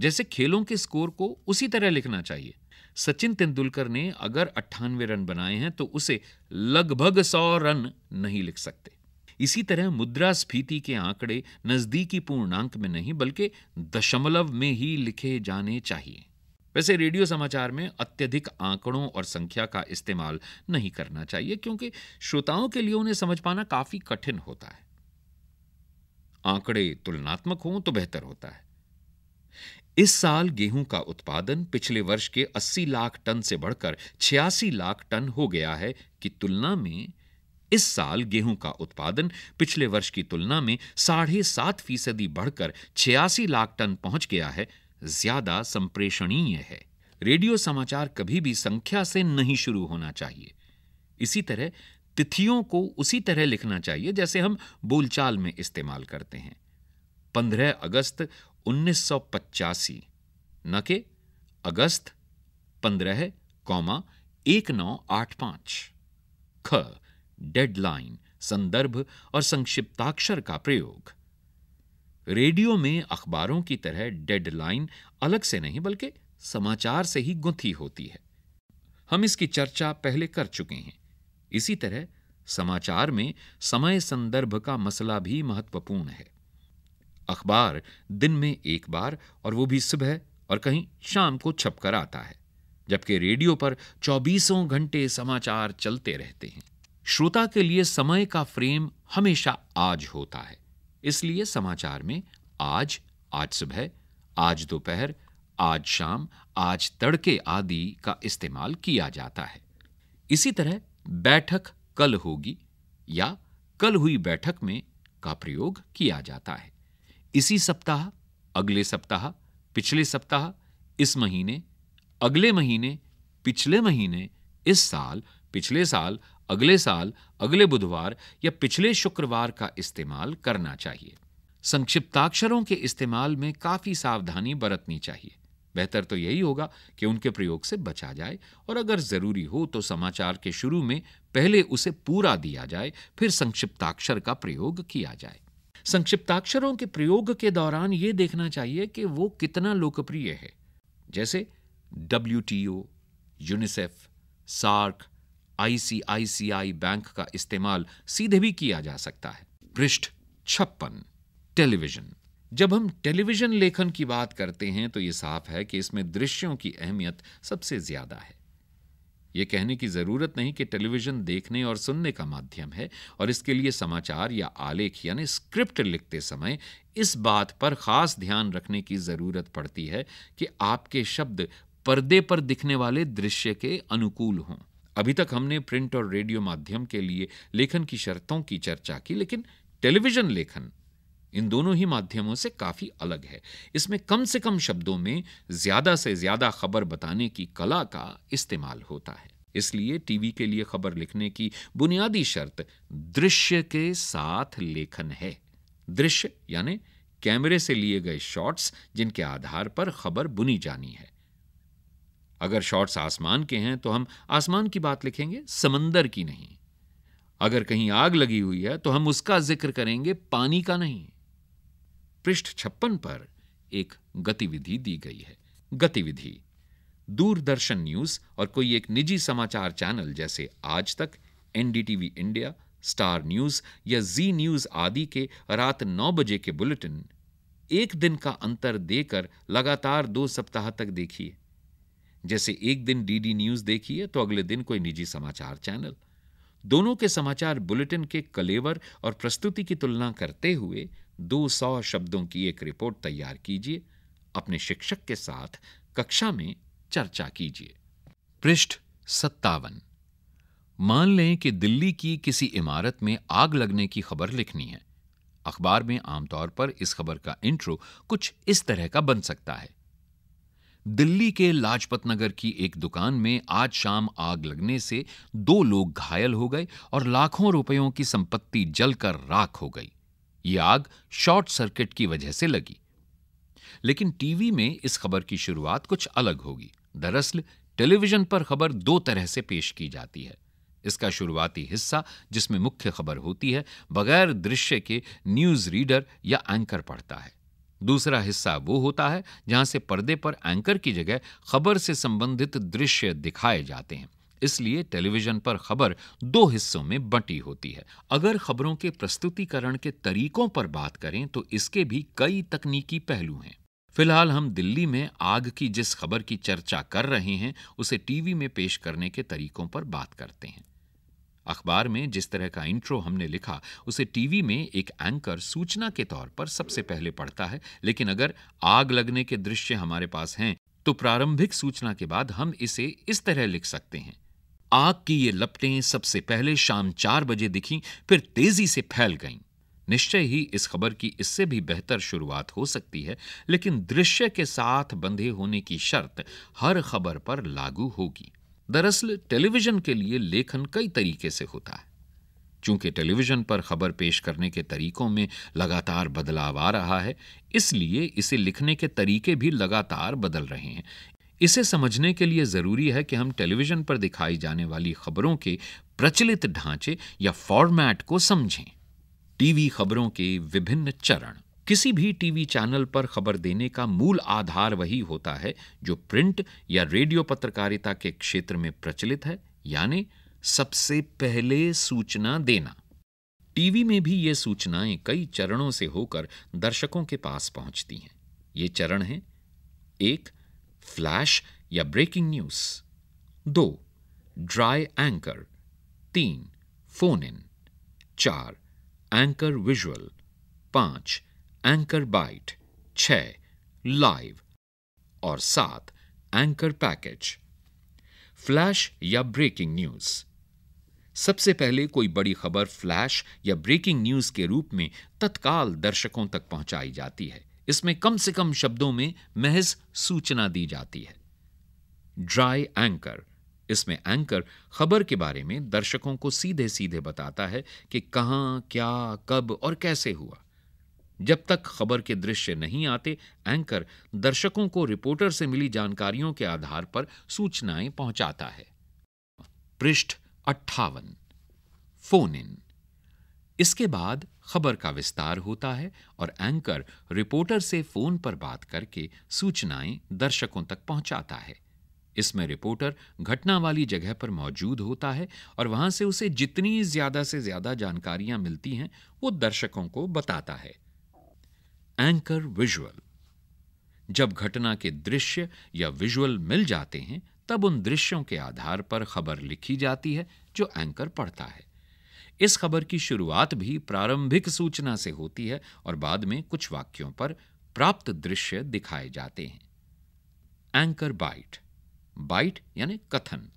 जैसे खेलों के स्कोर को उसी तरह लिखना चाहिए सचिन तेंदुलकर ने अगर अट्ठानवे रन बनाए हैं तो उसे लगभग सौ रन नहीं लिख सकते इसी तरह मुद्रास्फीति के आंकड़े नजदीकी पूर्णांक में नहीं बल्कि दशमलव में ही लिखे जाने चाहिए वैसे रेडियो समाचार में अत्यधिक आंकड़ों और संख्या का इस्तेमाल नहीं करना चाहिए क्योंकि श्रोताओं के लिए उन्हें समझ पाना काफी कठिन होता है आंकड़े तुलनात्मक हों तो बेहतर होता है इस साल गेहूं का उत्पादन पिछले वर्ष के 80 लाख टन से बढ़कर 86 लाख टन हो गया है की तुलना में इस साल गेहूं का उत्पादन पिछले वर्ष की तुलना में साढ़े सात फीसदी बढ़कर छियासी लाख टन पहुंच गया है ज्यादा संप्रेषणीय है रेडियो समाचार कभी भी संख्या से नहीं शुरू होना चाहिए इसी तरह तिथियों को उसी तरह लिखना चाहिए जैसे हम बोलचाल में इस्तेमाल करते हैं 15 अगस्त 1985 न के अगस्त 15 कौमा एक नौ आठ पांच ख डेडलाइन संदर्भ और संक्षिप्ताक्षर का प्रयोग रेडियो में अखबारों की तरह डेडलाइन अलग से नहीं बल्कि समाचार से ही गुंथी होती है हम इसकी चर्चा पहले कर चुके हैं इसी तरह समाचार में समय संदर्भ का मसला भी महत्वपूर्ण है अखबार दिन में एक बार और वो भी सुबह और कहीं शाम को छपकर आता है जबकि रेडियो पर चौबीसों घंटे समाचार चलते रहते हैं श्रोता के लिए समय का फ्रेम हमेशा आज होता है इसलिए समाचार में आज आज सुबह आज दोपहर आज शाम आज तड़के आदि का इस्तेमाल किया जाता है इसी तरह बैठक कल होगी या कल हुई बैठक में का प्रयोग किया जाता है इसी सप्ताह अगले सप्ताह पिछले सप्ताह इस महीने अगले महीने पिछले महीने इस साल पिछले साल अगले साल अगले बुधवार या पिछले शुक्रवार का इस्तेमाल करना चाहिए संक्षिप्ताक्षरों के इस्तेमाल में काफी सावधानी बरतनी चाहिए बेहतर तो यही होगा कि उनके प्रयोग से बचा जाए और अगर जरूरी हो तो समाचार के शुरू में पहले उसे पूरा दिया जाए फिर संक्षिप्ताक्षर का प्रयोग किया जाए संक्षिप्ताक्षरों के प्रयोग के दौरान यह देखना चाहिए कि वो कितना लोकप्रिय है जैसे W UNICEF SAARC ICICI bank का इस्तेमाल सीधे भी किया जा सकता है पृष्ठ छप्पन टेलीविजन जब हम टेलीविजन लेखन की बात करते हैं तो यह साफ है कि इसमें दृश्यों की अहमियत सबसे ज्यादा है ये कहने की ज़रूरत नहीं कि टेलीविज़न देखने और सुनने का माध्यम है और इसके लिए समाचार या आलेख यानी स्क्रिप्ट लिखते समय इस बात पर ख़ास ध्यान रखने की ज़रूरत पड़ती है कि आपके शब्द पर्दे पर दिखने वाले दृश्य के अनुकूल हों अभी तक हमने प्रिंट और रेडियो माध्यम के लिए लेखन की शर्तों की चर्चा की लेकिन टेलीविज़न लेखन इन दोनों ही माध्यमों से काफ़ी अलग है इसमें कम से कम शब्दों में ज़्यादा से ज़्यादा खबर बताने की कला का इस्तेमाल होता है इसलिए टीवी के लिए खबर लिखने की बुनियादी शर्त दृश्य के साथ लेखन है दृश्य यानी कैमरे से लिए गए शॉट्स जिनके आधार पर खबर बुनी जानी है अगर शॉट्स आसमान के हैं तो हम आसमान की बात लिखेंगे समंदर की नहीं अगर कहीं आग लगी हुई है तो हम उसका जिक्र करेंगे पानी का नहीं पृष्ठ छप्पन पर एक गतिविधि दी गई है गतिविधि दूरदर्शन न्यूज और कोई एक निजी समाचार चैनल जैसे आज तक एनडीटीवी इंडिया स्टार न्यूज या जी न्यूज आदि के रात नौ बजे के बुलेटिन एक दिन का अंतर देकर लगातार दो सप्ताह तक देखिए जैसे एक दिन डीडी न्यूज देखिए तो अगले दिन कोई निजी समाचार चैनल दोनों के समाचार बुलेटिन के कलेवर और प्रस्तुति की तुलना करते हुए 200 शब्दों की एक रिपोर्ट तैयार कीजिए अपने शिक्षक के साथ कक्षा में चर्चा कीजिए पृष्ठ सत्तावन मान लें कि दिल्ली की किसी इमारत में आग लगने की खबर लिखनी है अखबार में आमतौर पर इस खबर का इंट्रो कुछ इस तरह का बन सकता है दिल्ली के लाजपत नगर की एक दुकान में आज शाम आग लगने से दो लोग घायल हो गए और लाखों रुपयों की संपत्ति जलकर राख हो गई ये आग शॉर्ट सर्किट की वजह से लगी लेकिन टीवी में इस खबर की शुरुआत कुछ अलग होगी दरअसल टेलीविजन पर खबर दो तरह से पेश की जाती है इसका शुरुआती हिस्सा जिसमें मुख्य खबर होती है बगैर दृश्य के न्यूज रीडर या एंकर पढ़ता है दूसरा हिस्सा वो होता है जहां से पर्दे पर एंकर की जगह खबर से संबंधित दृश्य दिखाए जाते हैं इसलिए टेलीविजन पर खबर दो हिस्सों में बंटी होती है अगर खबरों के प्रस्तुतिकरण के तरीकों पर बात करें तो इसके भी कई तकनीकी पहलू हैं फिलहाल हम दिल्ली में आग की जिस खबर की चर्चा कर रहे हैं उसे टीवी में पेश करने के तरीकों पर बात करते हैं अखबार में जिस तरह का इंट्रो हमने लिखा उसे टीवी में एक एंकर सूचना के तौर पर सबसे पहले पढ़ता है लेकिन अगर आग लगने के दृश्य हमारे पास हैं तो प्रारंभिक सूचना के बाद हम इसे इस तरह लिख सकते हैं आग की ये लपटें सबसे पहले शाम चार बजे दिखीं फिर तेजी से फैल गईं निश्चय ही इस खबर की इससे भी बेहतर शुरुआत हो सकती है लेकिन दृश्य के साथ बंधे होने की शर्त हर खबर पर लागू होगी दरअसल टेलीविजन के लिए लेखन कई तरीके से होता है चूंकि टेलीविजन पर खबर पेश करने के तरीकों में लगातार बदलाव आ रहा है इसलिए इसे लिखने के तरीके भी लगातार बदल रहे हैं इसे समझने के लिए ज़रूरी है कि हम टेलीविज़न पर दिखाई जाने वाली खबरों के प्रचलित ढांचे या फॉर्मेट को समझें टीवी खबरों के विभिन्न चरण किसी भी टीवी चैनल पर खबर देने का मूल आधार वही होता है जो प्रिंट या रेडियो पत्रकारिता के क्षेत्र में प्रचलित है यानी सबसे पहले सूचना देना टीवी में भी ये सूचनाएं कई चरणों से होकर दर्शकों के पास पहुंचती हैं ये चरण हैं एक फ्लैश या ब्रेकिंग न्यूज दो ड्राई एंकर तीन फोन इन चार एंकर विजुअल पांच एंकर बाइट छ लाइव और सात एंकर पैकेज फ्लैश या ब्रेकिंग न्यूज सबसे पहले कोई बड़ी खबर फ्लैश या ब्रेकिंग न्यूज के रूप में तत्काल दर्शकों तक पहुंचाई जाती है इसमें कम से कम शब्दों में महज सूचना दी जाती है ड्राई एंकर इसमें एंकर खबर के बारे में दर्शकों को सीधे सीधे बताता है कि कहां क्या कब और कैसे हुआ जब तक खबर के दृश्य नहीं आते एंकर दर्शकों को रिपोर्टर से मिली जानकारियों के आधार पर सूचनाएं पहुंचाता है पृष्ठ अट्ठावन फोन इन इसके बाद खबर का विस्तार होता है और एंकर रिपोर्टर से फोन पर बात करके सूचनाएं दर्शकों तक पहुंचाता है इसमें रिपोर्टर घटना वाली जगह पर मौजूद होता है और वहां से उसे जितनी ज्यादा से ज्यादा जानकारियां मिलती हैं वो दर्शकों को बताता है एंकर विजुअल जब घटना के दृश्य या विजुअल मिल जाते हैं तब उन दृश्यों के आधार पर खबर लिखी जाती है जो एंकर पढ़ता है इस खबर की शुरुआत भी प्रारंभिक सूचना से होती है और बाद में कुछ वाक्यों पर प्राप्त दृश्य दिखाए जाते हैं एंकर बाइट बाइट यानी कथन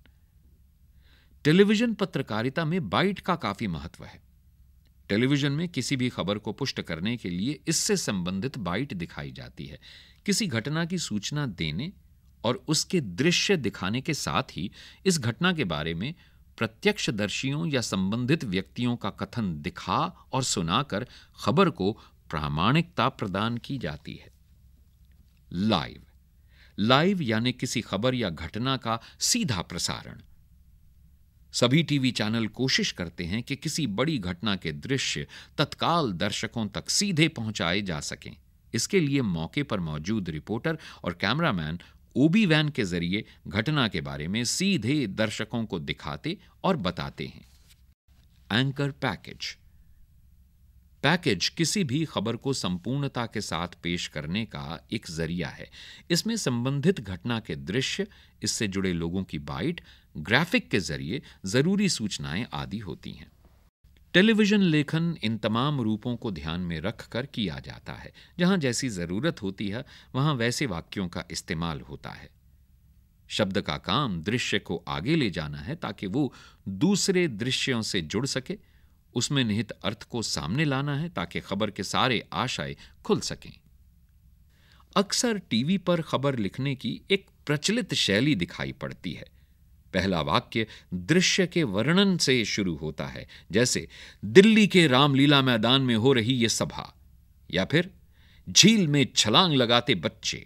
टेलीविजन पत्रकारिता में बाइट का काफी महत्व है टेलीविजन में किसी भी खबर को पुष्ट करने के लिए इससे संबंधित बाइट दिखाई जाती है किसी घटना की सूचना देने और उसके दृश्य दिखाने के साथ ही इस घटना के बारे में प्रत्यक्षदर्शियों या संबंधित व्यक्तियों का कथन दिखा और सुनाकर खबर को प्रामाणिकता प्रदान की जाती है लाइव लाइव यानी किसी खबर या घटना का सीधा प्रसारण सभी टीवी चैनल कोशिश करते हैं कि किसी बड़ी घटना के दृश्य तत्काल दर्शकों तक सीधे पहुंचाए जा सकें इसके लिए मौके पर मौजूद रिपोर्टर और कैमरामैन ओबी वैन के जरिए घटना के बारे में सीधे दर्शकों को दिखाते और बताते हैं एंकर पैकेज पैकेज किसी भी खबर को संपूर्णता के साथ पेश करने का एक जरिया है इसमें संबंधित घटना के दृश्य इससे जुड़े लोगों की बाइट ग्राफिक के जरिए जरूरी सूचनाएं आदि होती हैं टेलीविजन लेखन इन तमाम रूपों को ध्यान में रख कर किया जाता है जहां जैसी ज़रूरत होती है वहां वैसे वाक्यों का इस्तेमाल होता है शब्द का काम दृश्य को आगे ले जाना है ताकि वो दूसरे दृश्यों से जुड़ सके उसमें निहित अर्थ को सामने लाना है ताकि खबर के सारे आशय खुल सकें अक्सर टीवी पर खबर लिखने की एक प्रचलित शैली दिखाई पड़ती है पहला वाक्य दृश्य के वर्णन से शुरू होता है जैसे दिल्ली के रामलीला मैदान में हो रही यह सभा या फिर झील में छलांग लगाते बच्चे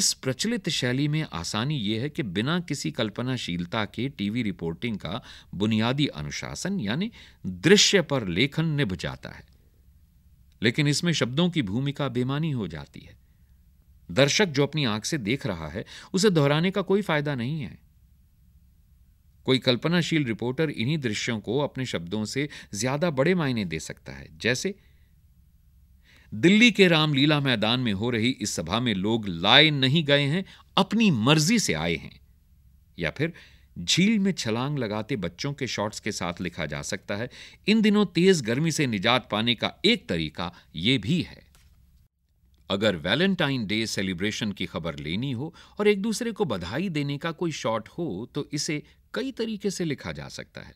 इस प्रचलित शैली में आसानी यह है कि बिना किसी कल्पनाशीलता के टीवी रिपोर्टिंग का बुनियादी अनुशासन यानी दृश्य पर लेखन निभ जाता है लेकिन इसमें शब्दों की भूमिका बेमानी हो जाती है दर्शक जो अपनी आंख से देख रहा है उसे दोहराने का कोई फायदा नहीं है कोई कल्पनाशील रिपोर्टर इन्हीं दृश्यों को अपने शब्दों से ज्यादा बड़े मायने दे सकता है जैसे दिल्ली के रामलीला मैदान में हो रही इस सभा में लोग लाए नहीं गए हैं अपनी मर्जी से आए हैं या फिर झील में छलांग लगाते बच्चों के शॉट्स के साथ लिखा जा सकता है इन दिनों तेज गर्मी से निजात पाने का एक तरीका यह भी है अगर वैलेंटाइन डे सेलिब्रेशन की खबर लेनी हो और एक दूसरे को बधाई देने का कोई शॉट हो तो इसे कई तरीके से लिखा जा सकता है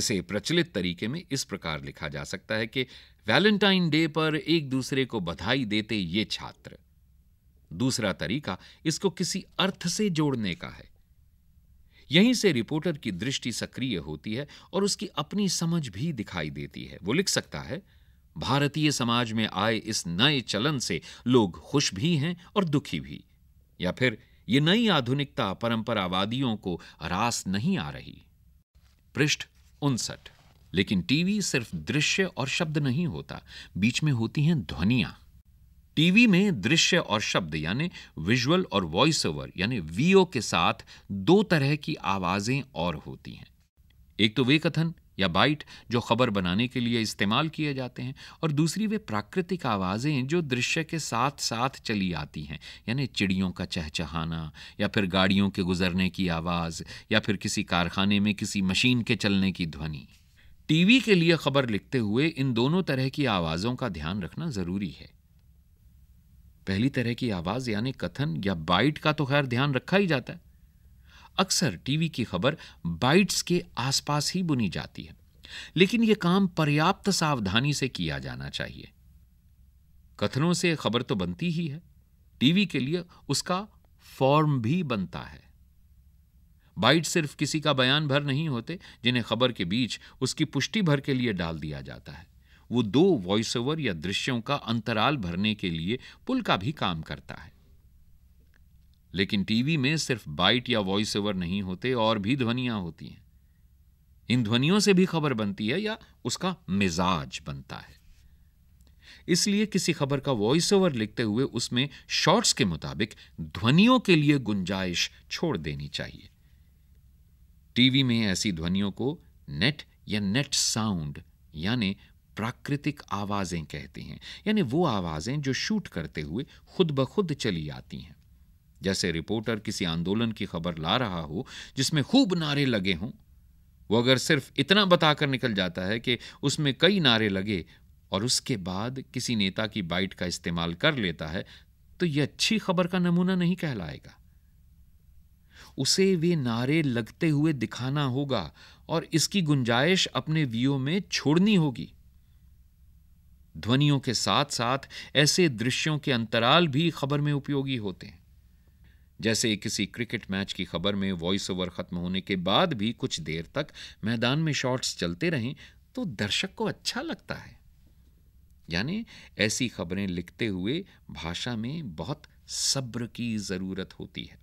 इसे प्रचलित तरीके में इस प्रकार लिखा जा सकता है कि वैलेंटाइन डे पर एक दूसरे को बधाई देते ये छात्र दूसरा तरीका इसको किसी अर्थ से जोड़ने का है यहीं से रिपोर्टर की दृष्टि सक्रिय होती है और उसकी अपनी समझ भी दिखाई देती है वो लिख सकता है भारतीय समाज में आए इस नए चलन से लोग खुश भी हैं और दुखी भी या फिर ये नई आधुनिकता परंपरावादियों को रास नहीं आ रही पृष्ठ उनसठ लेकिन टीवी सिर्फ दृश्य और शब्द नहीं होता बीच में होती हैं ध्वनियां टीवी में दृश्य और शब्द यानी विजुअल और वॉइस ओवर यानी वीओ के साथ दो तरह की आवाजें और होती हैं एक तो वे कथन या बाइट जो खबर बनाने के लिए इस्तेमाल किए जाते हैं और दूसरी वे प्राकृतिक आवाज़ें जो दृश्य के साथ साथ चली आती हैं यानी चिड़ियों का चहचहाना या फिर गाड़ियों के गुजरने की आवाज़ या फिर किसी कारखाने में किसी मशीन के चलने की ध्वनि टीवी के लिए खबर लिखते हुए इन दोनों तरह की आवाज़ों का ध्यान रखना ज़रूरी है पहली तरह की आवाज़ यानी कथन या बाइट का तो खैर ध्यान रखा ही जाता है अक्सर टीवी की खबर बाइट्स के आसपास ही बुनी जाती है लेकिन यह काम पर्याप्त सावधानी से किया जाना चाहिए कथनों से खबर तो बनती ही है टीवी के लिए उसका फॉर्म भी बनता है बाइट सिर्फ किसी का बयान भर नहीं होते जिन्हें खबर के बीच उसकी पुष्टि भर के लिए डाल दिया जाता है वो दो वॉइस ओवर या दृश्यों का अंतराल भरने के लिए पुल का भी काम करता है लेकिन टीवी में सिर्फ बाइट या वॉइस ओवर नहीं होते और भी ध्वनियां होती हैं इन ध्वनियों से भी खबर बनती है या उसका मिजाज बनता है इसलिए किसी खबर का वॉइस ओवर लिखते हुए उसमें शॉर्ट्स के मुताबिक ध्वनियों के लिए गुंजाइश छोड़ देनी चाहिए टीवी में ऐसी ध्वनियों को नेट या नेट साउंड यानी प्राकृतिक आवाजें कहते हैं यानी वो आवाजें जो शूट करते हुए खुद ब खुद चली आती हैं जैसे रिपोर्टर किसी आंदोलन की खबर ला रहा हो जिसमें खूब नारे लगे हों वो अगर सिर्फ इतना बताकर निकल जाता है कि उसमें कई नारे लगे और उसके बाद किसी नेता की बाइट का इस्तेमाल कर लेता है तो यह अच्छी खबर का नमूना नहीं कहलाएगा उसे वे नारे लगते हुए दिखाना होगा और इसकी गुंजाइश अपने वियो में छोड़नी होगी ध्वनियों के साथ साथ ऐसे दृश्यों के अंतराल भी खबर में उपयोगी होते हैं जैसे किसी क्रिकेट मैच की खबर में वॉइस ओवर ख़त्म होने के बाद भी कुछ देर तक मैदान में शॉट्स चलते रहें तो दर्शक को अच्छा लगता है यानी ऐसी खबरें लिखते हुए भाषा में बहुत सब्र की ज़रूरत होती है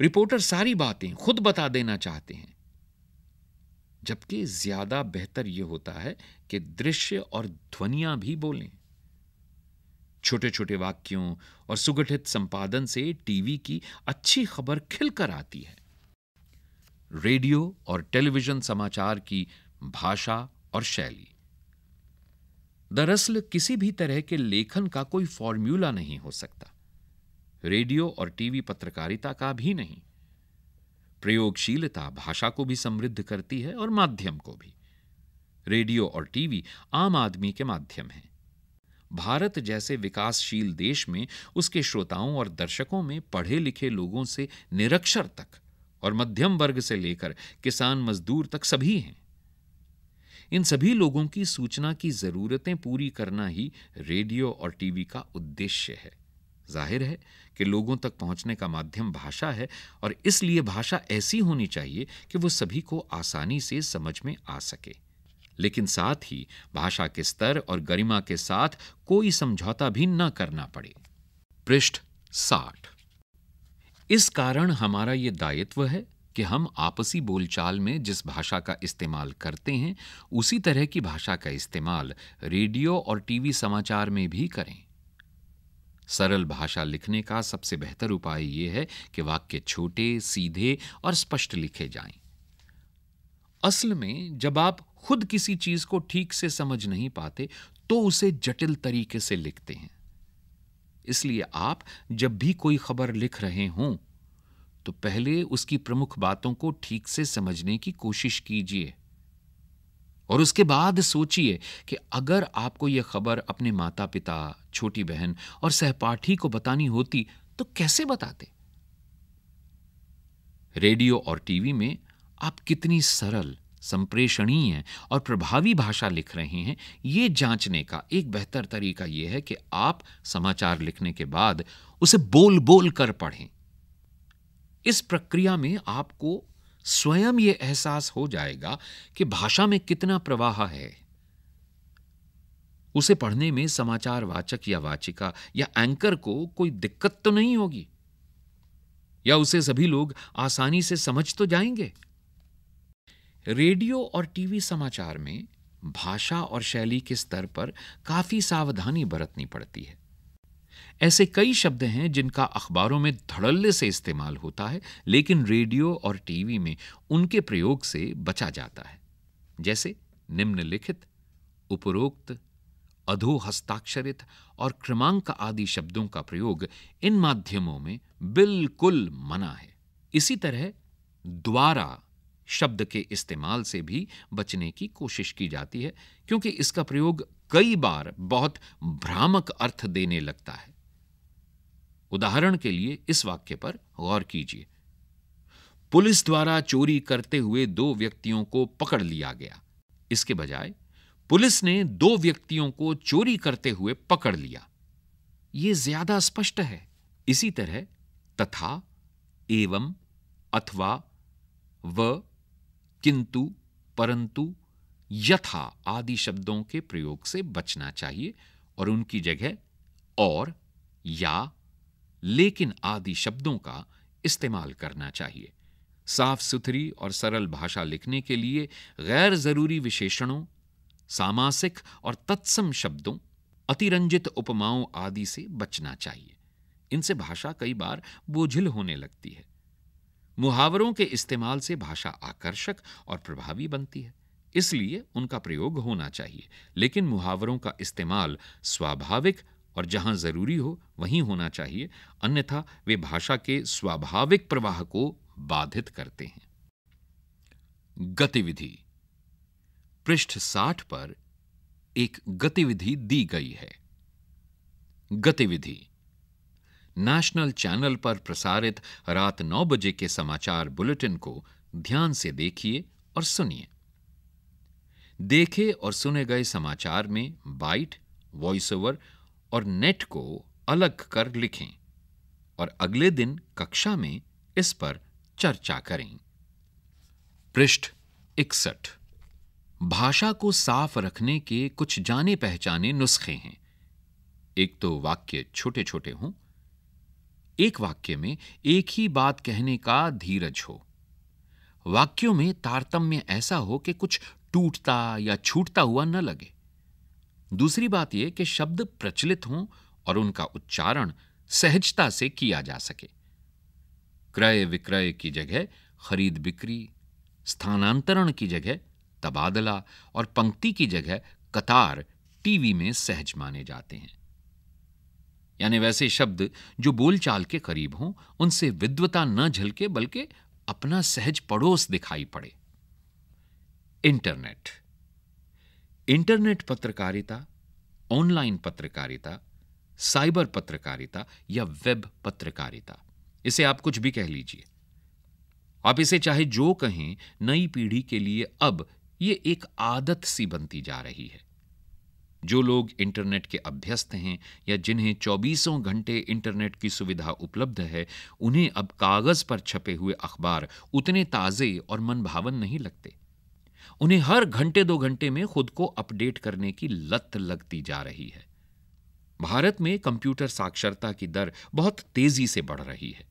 रिपोर्टर सारी बातें खुद बता देना चाहते हैं जबकि ज़्यादा बेहतर यह होता है कि दृश्य और ध्वनियां भी बोलें छोटे छोटे वाक्यों और सुगठित संपादन से टीवी की अच्छी खबर खिलकर आती है रेडियो और टेलीविजन समाचार की भाषा और शैली दरअसल किसी भी तरह के लेखन का कोई फॉर्म्यूला नहीं हो सकता रेडियो और टीवी पत्रकारिता का भी नहीं प्रयोगशीलता भाषा को भी समृद्ध करती है और माध्यम को भी रेडियो और टीवी आम आदमी के माध्यम हैं भारत जैसे विकासशील देश में उसके श्रोताओं और दर्शकों में पढ़े लिखे लोगों से निरक्षर तक और मध्यम वर्ग से लेकर किसान मजदूर तक सभी हैं इन सभी लोगों की सूचना की जरूरतें पूरी करना ही रेडियो और टीवी का उद्देश्य है जाहिर है कि लोगों तक पहुंचने का माध्यम भाषा है और इसलिए भाषा ऐसी होनी चाहिए कि वो सभी को आसानी से समझ में आ सके लेकिन साथ ही भाषा के स्तर और गरिमा के साथ कोई समझौता भी न करना पड़े पृष्ठ साठ इस कारण हमारा ये दायित्व है कि हम आपसी बोलचाल में जिस भाषा का इस्तेमाल करते हैं उसी तरह की भाषा का इस्तेमाल रेडियो और टीवी समाचार में भी करें सरल भाषा लिखने का सबसे बेहतर उपाय यह है कि वाक्य छोटे सीधे और स्पष्ट लिखे जाएं। असल में जब आप खुद किसी चीज को ठीक से समझ नहीं पाते तो उसे जटिल तरीके से लिखते हैं इसलिए आप जब भी कोई खबर लिख रहे हों तो पहले उसकी प्रमुख बातों को ठीक से समझने की कोशिश कीजिए और उसके बाद सोचिए कि अगर आपको यह खबर अपने माता पिता छोटी बहन और सहपाठी को बतानी होती तो कैसे बताते रेडियो और टीवी में आप कितनी सरल संप्रेषणीय और प्रभावी भाषा लिख रहे हैं ये जांचने का एक बेहतर तरीका यह है कि आप समाचार लिखने के बाद उसे बोल बोल कर पढ़ें इस प्रक्रिया में आपको स्वयं यह एहसास हो जाएगा कि भाषा में कितना प्रवाह है उसे पढ़ने में समाचार वाचक या वाचिका या एंकर को कोई दिक्कत तो नहीं होगी या उसे सभी लोग आसानी से समझ तो जाएंगे रेडियो और टीवी समाचार में भाषा और शैली के स्तर पर काफी सावधानी बरतनी पड़ती है ऐसे कई शब्द हैं जिनका अखबारों में धड़ल्ले से इस्तेमाल होता है लेकिन रेडियो और टीवी में उनके प्रयोग से बचा जाता है जैसे निम्नलिखित उपरोक्त अधो हस्ताक्षरित और क्रमांक आदि शब्दों का प्रयोग इन माध्यमों में बिल्कुल मना है इसी तरह द्वारा शब्द के इस्तेमाल से भी बचने की कोशिश की जाती है क्योंकि इसका प्रयोग कई बार बहुत भ्रामक अर्थ देने लगता है उदाहरण के लिए इस वाक्य पर गौर कीजिए पुलिस द्वारा चोरी करते हुए दो व्यक्तियों को पकड़ लिया गया इसके बजाय पुलिस ने दो व्यक्तियों को चोरी करते हुए पकड़ लिया यह ज्यादा स्पष्ट है इसी तरह तथा एवं अथवा व किंतु परंतु यथा आदि शब्दों के प्रयोग से बचना चाहिए और उनकी जगह और या लेकिन आदि शब्दों का इस्तेमाल करना चाहिए साफ सुथरी और सरल भाषा लिखने के लिए गैर जरूरी विशेषणों सामासिक और तत्सम शब्दों अतिरंजित उपमाओं आदि से बचना चाहिए इनसे भाषा कई बार बोझिल होने लगती है मुहावरों के इस्तेमाल से भाषा आकर्षक और प्रभावी बनती है इसलिए उनका प्रयोग होना चाहिए लेकिन मुहावरों का इस्तेमाल स्वाभाविक और जहां जरूरी हो वहीं होना चाहिए अन्यथा वे भाषा के स्वाभाविक प्रवाह को बाधित करते हैं गतिविधि पृष्ठ साठ पर एक गतिविधि दी गई है गतिविधि नेशनल चैनल पर प्रसारित रात नौ बजे के समाचार बुलेटिन को ध्यान से देखिए और सुनिए देखे और सुने गए समाचार में बाइट वॉइस ओवर और नेट को अलग कर लिखें और अगले दिन कक्षा में इस पर चर्चा करें पृष्ठ इकसठ भाषा को साफ रखने के कुछ जाने पहचाने नुस्खे हैं एक तो वाक्य छोटे छोटे हों एक वाक्य में एक ही बात कहने का धीरज हो वाक्यों में तारतम्य ऐसा हो कि कुछ टूटता या छूटता हुआ न लगे दूसरी बात यह कि शब्द प्रचलित हों और उनका उच्चारण सहजता से किया जा सके क्रय विक्रय की जगह खरीद बिक्री स्थानांतरण की जगह तबादला और पंक्ति की जगह कतार टीवी में सहज माने जाते हैं यानी वैसे शब्द जो बोलचाल के करीब हों उनसे विद्वता न झलके बल्कि अपना सहज पड़ोस दिखाई पड़े इंटरनेट इंटरनेट पत्रकारिता ऑनलाइन पत्रकारिता साइबर पत्रकारिता या वेब पत्रकारिता इसे आप कुछ भी कह लीजिए आप इसे चाहे जो कहें नई पीढ़ी के लिए अब यह एक आदत सी बनती जा रही है जो लोग इंटरनेट के अभ्यस्त हैं या जिन्हें चौबीसों घंटे इंटरनेट की सुविधा उपलब्ध है उन्हें अब कागज़ पर छपे हुए अखबार उतने ताज़े और मनभावन नहीं लगते उन्हें हर घंटे दो घंटे में खुद को अपडेट करने की लत लगती जा रही है भारत में कंप्यूटर साक्षरता की दर बहुत तेजी से बढ़ रही है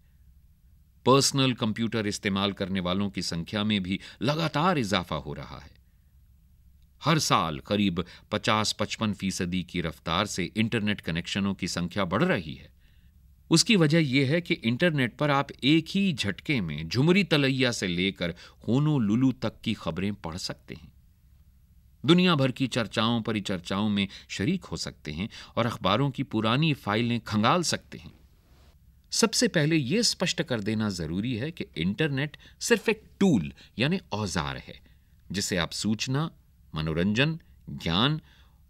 पर्सनल कंप्यूटर इस्तेमाल करने वालों की संख्या में भी लगातार इजाफा हो रहा है हर साल करीब 50-55 फीसदी की रफ्तार से इंटरनेट कनेक्शनों की संख्या बढ़ रही है उसकी वजह यह है कि इंटरनेट पर आप एक ही झटके में झुमरी तलैया से लेकर लुलू तक की खबरें पढ़ सकते हैं दुनिया भर की चर्चाओं पर चर्चाओं में शरीक हो सकते हैं और अखबारों की पुरानी फाइलें खंगाल सकते हैं सबसे पहले यह स्पष्ट कर देना जरूरी है कि इंटरनेट सिर्फ एक टूल यानी औजार है जिसे आप सूचना मनोरंजन ज्ञान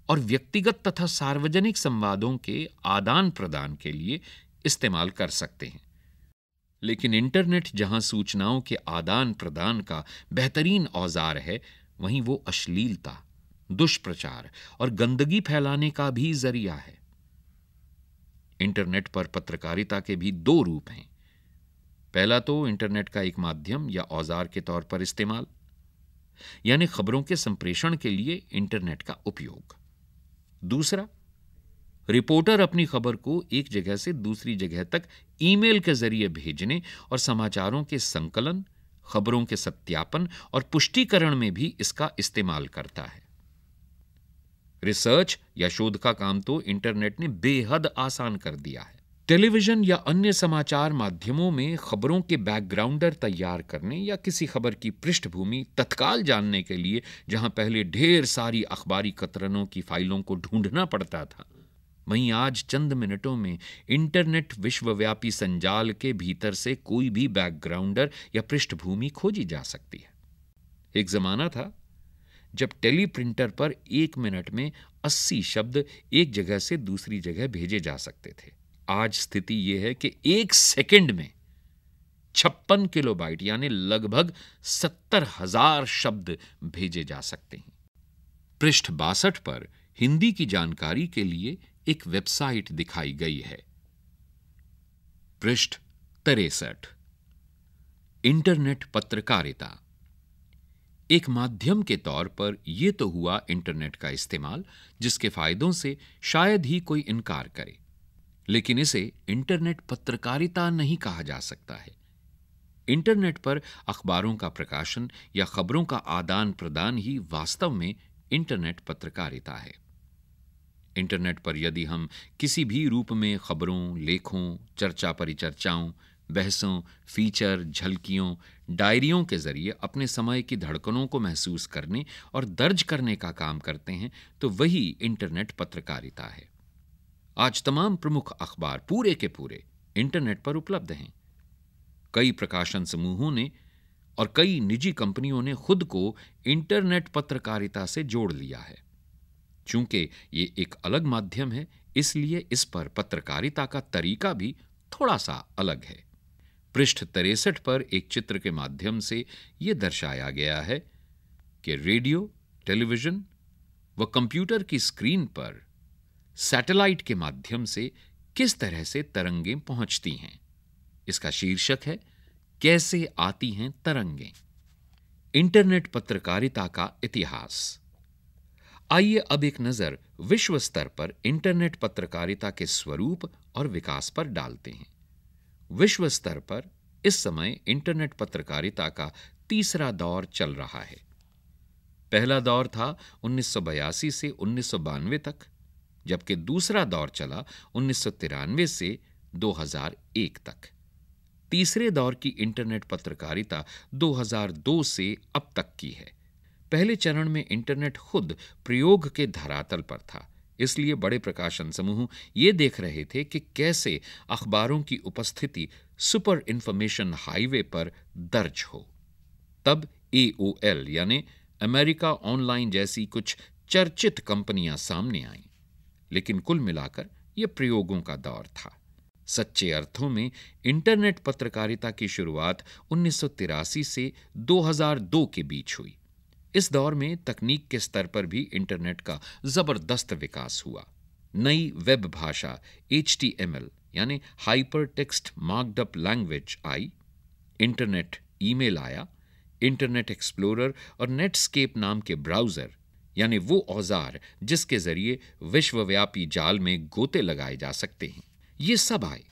और व्यक्तिगत तथा सार्वजनिक संवादों के आदान प्रदान के लिए इस्तेमाल कर सकते हैं लेकिन इंटरनेट जहां सूचनाओं के आदान प्रदान का बेहतरीन औजार है वहीं वो अश्लीलता दुष्प्रचार और गंदगी फैलाने का भी जरिया है इंटरनेट पर पत्रकारिता के भी दो रूप हैं पहला तो इंटरनेट का एक माध्यम या औजार के तौर पर इस्तेमाल यानी खबरों के संप्रेषण के लिए इंटरनेट का उपयोग दूसरा रिपोर्टर अपनी खबर को एक जगह से दूसरी जगह तक ईमेल के जरिए भेजने और समाचारों के संकलन खबरों के सत्यापन और पुष्टिकरण में भी इसका इस्तेमाल करता है रिसर्च या शोध का काम तो इंटरनेट ने बेहद आसान कर दिया है टेलीविजन या अन्य समाचार माध्यमों में खबरों के बैकग्राउंडर तैयार करने या किसी खबर की पृष्ठभूमि तत्काल जानने के लिए जहां पहले ढेर सारी अखबारी कतरनों की फाइलों को ढूंढना पड़ता था वहीं आज चंद मिनटों में इंटरनेट विश्वव्यापी संजाल के भीतर से कोई भी बैकग्राउंडर या पृष्ठभूमि खोजी जा सकती है एक जमाना था जब टेली प्रिंटर पर एक मिनट में 80 शब्द एक जगह से दूसरी जगह भेजे जा सकते थे आज स्थिति यह है कि एक सेकंड में छप्पन किलोबाइट यानी लगभग सत्तर हजार शब्द भेजे जा सकते हैं पृष्ठ बासठ पर हिंदी की जानकारी के लिए एक वेबसाइट दिखाई गई है पृष्ठ तिरसठ इंटरनेट पत्रकारिता एक माध्यम के तौर पर यह तो हुआ इंटरनेट का इस्तेमाल जिसके फायदों से शायद ही कोई इनकार करे लेकिन इसे इंटरनेट पत्रकारिता नहीं कहा जा सकता है इंटरनेट पर अखबारों का प्रकाशन या खबरों का आदान प्रदान ही वास्तव में इंटरनेट पत्रकारिता है इंटरनेट पर यदि हम किसी भी रूप में खबरों लेखों चर्चा परिचर्चाओं बहसों फीचर झलकियों डायरियों के जरिए अपने समय की धड़कनों को महसूस करने और दर्ज करने का काम करते हैं तो वही इंटरनेट पत्रकारिता है आज तमाम प्रमुख अखबार पूरे के पूरे इंटरनेट पर उपलब्ध हैं कई प्रकाशन समूहों ने और कई निजी कंपनियों ने खुद को इंटरनेट पत्रकारिता से जोड़ लिया है चूंकि ये एक अलग माध्यम है इसलिए इस पर पत्रकारिता का तरीका भी थोड़ा सा अलग है पृष्ठ तिरसठ पर एक चित्र के माध्यम से यह दर्शाया गया है कि रेडियो टेलीविजन व कंप्यूटर की स्क्रीन पर सैटेलाइट के माध्यम से किस तरह से तरंगें पहुंचती हैं इसका शीर्षक है कैसे आती हैं तरंगें इंटरनेट पत्रकारिता का इतिहास आइए अब एक नजर विश्व स्तर पर इंटरनेट पत्रकारिता के स्वरूप और विकास पर डालते हैं विश्व स्तर पर इस समय इंटरनेट पत्रकारिता का तीसरा दौर चल रहा है पहला दौर था 1982 से 1992 तक जबकि दूसरा दौर चला उन्नीस से 2001 तक तीसरे दौर की इंटरनेट पत्रकारिता 2002 से अब तक की है पहले चरण में इंटरनेट खुद प्रयोग के धरातल पर था इसलिए बड़े प्रकाशन समूह ये देख रहे थे कि कैसे अखबारों की उपस्थिति सुपर इंफॉर्मेशन हाईवे पर दर्ज हो तब एओएल यानी अमेरिका ऑनलाइन जैसी कुछ चर्चित कंपनियां सामने आईं लेकिन कुल मिलाकर यह प्रयोगों का दौर था सच्चे अर्थों में इंटरनेट पत्रकारिता की शुरुआत उन्नीस से 2002 के बीच हुई इस दौर में तकनीक के स्तर पर भी इंटरनेट का जबरदस्त विकास हुआ नई वेब भाषा एच यानी हाइपर टेक्स्ट मार्कडअप लैंग्वेज आई इंटरनेट ईमेल आया इंटरनेट एक्सप्लोरर और नेटस्केप नाम के ब्राउजर यानी वो औजार जिसके जरिए विश्वव्यापी जाल में गोते लगाए जा सकते हैं ये सब आए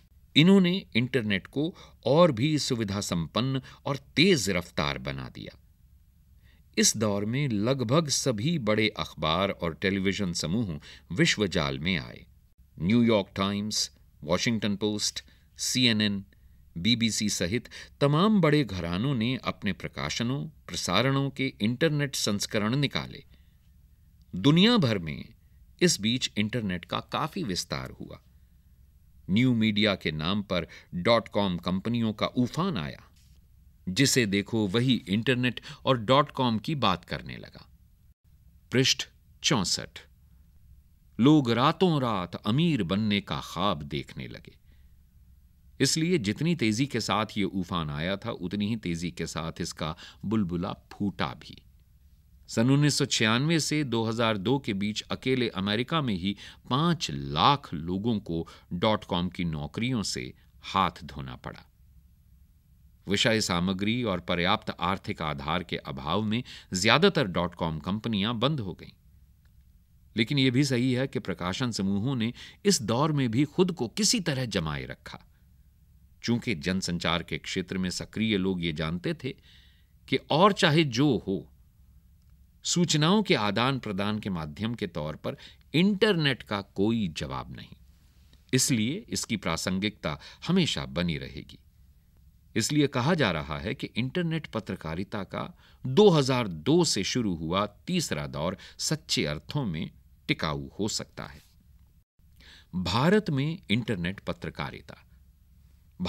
इन्होंने इंटरनेट को और भी सुविधा संपन्न और तेज रफ्तार बना दिया इस दौर में लगभग सभी बड़े अखबार और टेलीविजन समूह विश्व जाल में आए New York times Washington post CNN, BBC सहित तमाम बड़े घरानों ने अपने प्रकाशनों प्रसारणों के इंटरनेट संस्करण निकाले दुनिया भर में इस बीच इंटरनेट का काफी विस्तार हुआ न्यू मीडिया के नाम पर डॉट कॉम कंपनियों का उफान आया जिसे देखो वही इंटरनेट और डॉट कॉम की बात करने लगा पृष्ठ चौसठ लोग रातों रात अमीर बनने का ख्वाब देखने लगे इसलिए जितनी तेजी के साथ यह उफान आया था उतनी ही तेजी के साथ इसका बुलबुला फूटा भी सन उन्नीस से 2002 के बीच अकेले अमेरिका में ही पांच लाख लोगों को डॉट कॉम की नौकरियों से हाथ धोना पड़ा विषय सामग्री और पर्याप्त आर्थिक आधार के अभाव में ज्यादातर डॉट कॉम कंपनियां बंद हो गईं लेकिन यह भी सही है कि प्रकाशन समूहों ने इस दौर में भी खुद को किसी तरह जमाए रखा चूंकि जनसंचार के क्षेत्र में सक्रिय लोग ये जानते थे कि और चाहे जो हो सूचनाओं के आदान प्रदान के माध्यम के तौर पर इंटरनेट का कोई जवाब नहीं इसलिए इसकी प्रासंगिकता हमेशा बनी रहेगी इसलिए कहा जा रहा है कि इंटरनेट पत्रकारिता का 2002 से शुरू हुआ तीसरा दौर सच्चे अर्थों में टिकाऊ हो सकता है भारत में इंटरनेट पत्रकारिता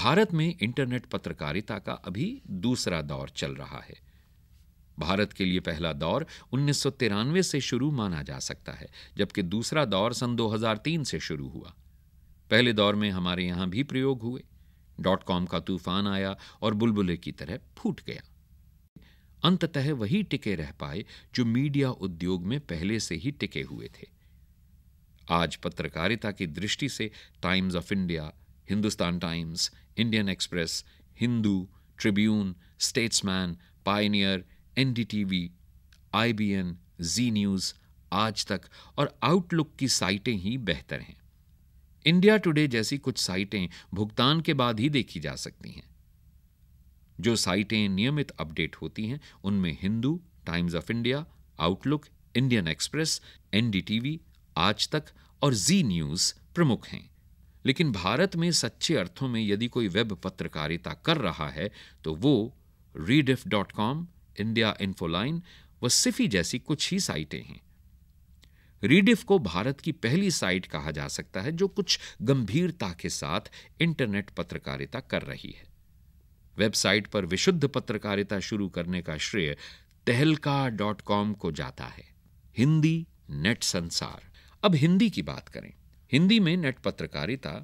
भारत में इंटरनेट पत्रकारिता का अभी दूसरा दौर चल रहा है भारत के लिए पहला दौर उन्नीस से शुरू माना जा सकता है जबकि दूसरा दौर सन 2003 से शुरू हुआ पहले दौर में हमारे यहां भी प्रयोग हुए डॉट कॉम का तूफान आया और बुलबुले की तरह फूट गया अंततः वही टिके रह पाए जो मीडिया उद्योग में पहले से ही टिके हुए थे आज पत्रकारिता की दृष्टि से Times of India Hindustan Times Indian Express Hindu Tribune Statesman Pioneer NDTV, IBN, Zee News Aaj Tak और आउटलुक की साइटें ही बेहतर हैं इंडिया टुडे जैसी कुछ साइटें भुगतान के बाद ही देखी जा सकती हैं जो साइटें नियमित अपडेट होती हैं उनमें Hindu Times of India Outlook Indian Express NDTV Aaj Tak और जी न्यूज़ प्रमुख हैं लेकिन भारत में सच्चे अर्थों में यदि कोई वेब पत्रकारिता कर रहा है तो वो Rediff dot com India Infoline व सिफी जैसी कुछ ही साइटें हैं रीडिफ को भारत की पहली साइट कहा जा सकता है जो कुछ गंभीरता के साथ इंटरनेट पत्रकारिता कर रही है वेबसाइट पर विशुद्ध पत्रकारिता शुरू करने का श्रेय तहलका डॉट कॉम को जाता है हिंदी नेट संसार अब हिंदी की बात करें हिंदी में नेट पत्रकारिता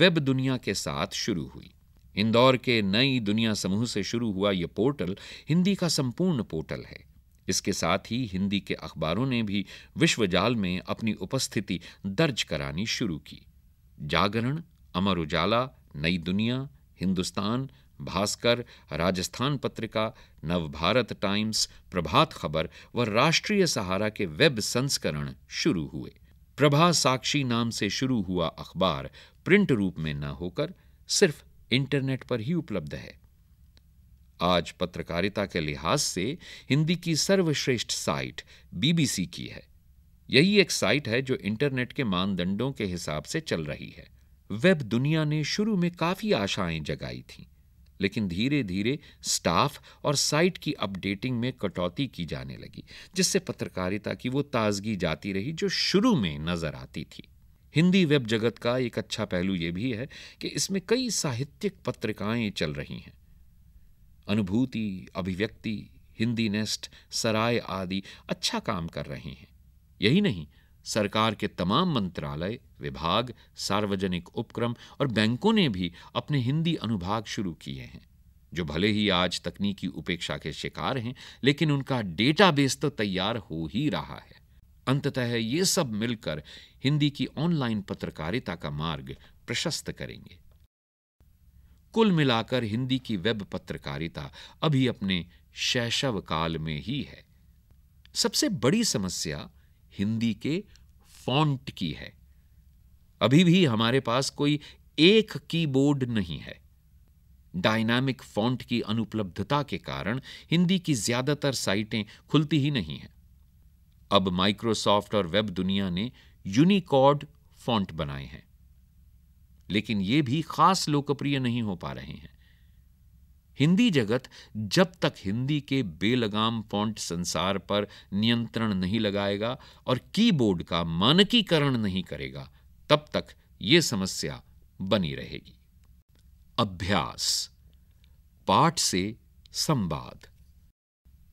वेब दुनिया के साथ शुरू हुई इंदौर के नई दुनिया समूह से शुरू हुआ यह पोर्टल हिंदी का संपूर्ण पोर्टल है इसके साथ ही हिंदी के अखबारों ने भी विश्वजाल में अपनी उपस्थिति दर्ज करानी शुरू की जागरण अमर उजाला नई दुनिया हिंदुस्तान भास्कर राजस्थान पत्रिका नवभारत टाइम्स प्रभात खबर व राष्ट्रीय सहारा के वेब संस्करण शुरू हुए प्रभा साक्षी नाम से शुरू हुआ अखबार प्रिंट रूप में न होकर सिर्फ इंटरनेट पर ही उपलब्ध है आज पत्रकारिता के लिहाज से हिंदी की सर्वश्रेष्ठ साइट बीबीसी की है यही एक साइट है जो इंटरनेट के मानदंडों के हिसाब से चल रही है वेब दुनिया ने शुरू में काफी आशाएं जगाई थीं लेकिन धीरे धीरे स्टाफ और साइट की अपडेटिंग में कटौती की जाने लगी जिससे पत्रकारिता की वो ताजगी जाती रही जो शुरू में नजर आती थी हिंदी वेब जगत का एक अच्छा पहलू यह भी है कि इसमें कई साहित्यिक पत्रिकाएं चल रही हैं अनुभूति अभिव्यक्ति हिंदी नेस्ट सराय आदि अच्छा काम कर रहे हैं यही नहीं सरकार के तमाम मंत्रालय विभाग सार्वजनिक उपक्रम और बैंकों ने भी अपने हिंदी अनुभाग शुरू किए हैं जो भले ही आज तकनीकी उपेक्षा के शिकार हैं लेकिन उनका डेटाबेस तो तैयार हो ही रहा है अंततः ये सब मिलकर हिंदी की ऑनलाइन पत्रकारिता का मार्ग प्रशस्त करेंगे कुल मिलाकर हिंदी की वेब पत्रकारिता अभी अपने शैशव काल में ही है सबसे बड़ी समस्या हिंदी के फॉन्ट की है अभी भी हमारे पास कोई एक कीबोर्ड नहीं है डायनामिक फॉन्ट की अनुपलब्धता के कारण हिंदी की ज्यादातर साइटें खुलती ही नहीं हैं अब माइक्रोसॉफ्ट और वेब दुनिया ने यूनिकॉड फॉन्ट बनाए हैं लेकिन ये भी खास लोकप्रिय नहीं हो पा रहे हैं हिंदी जगत जब तक हिंदी के बेलगाम फॉन्ट संसार पर नियंत्रण नहीं लगाएगा और कीबोर्ड का मानकीकरण नहीं करेगा तब तक ये समस्या बनी रहेगी अभ्यास पाठ से संवाद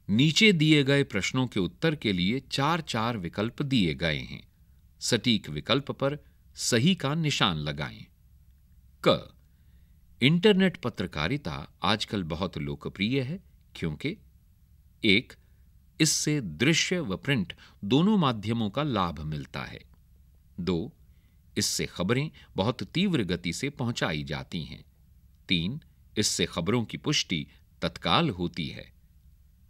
नीचे दिए गए प्रश्नों के उत्तर के लिए चार चार विकल्प दिए गए हैं सटीक विकल्प पर सही का निशान लगाएं क इंटरनेट पत्रकारिता आजकल बहुत लोकप्रिय है क्योंकि एक इससे दृश्य व प्रिंट दोनों माध्यमों का लाभ मिलता है दो इससे खबरें बहुत तीव्र गति से पहुंचाई जाती हैं तीन इससे खबरों की पुष्टि तत्काल होती है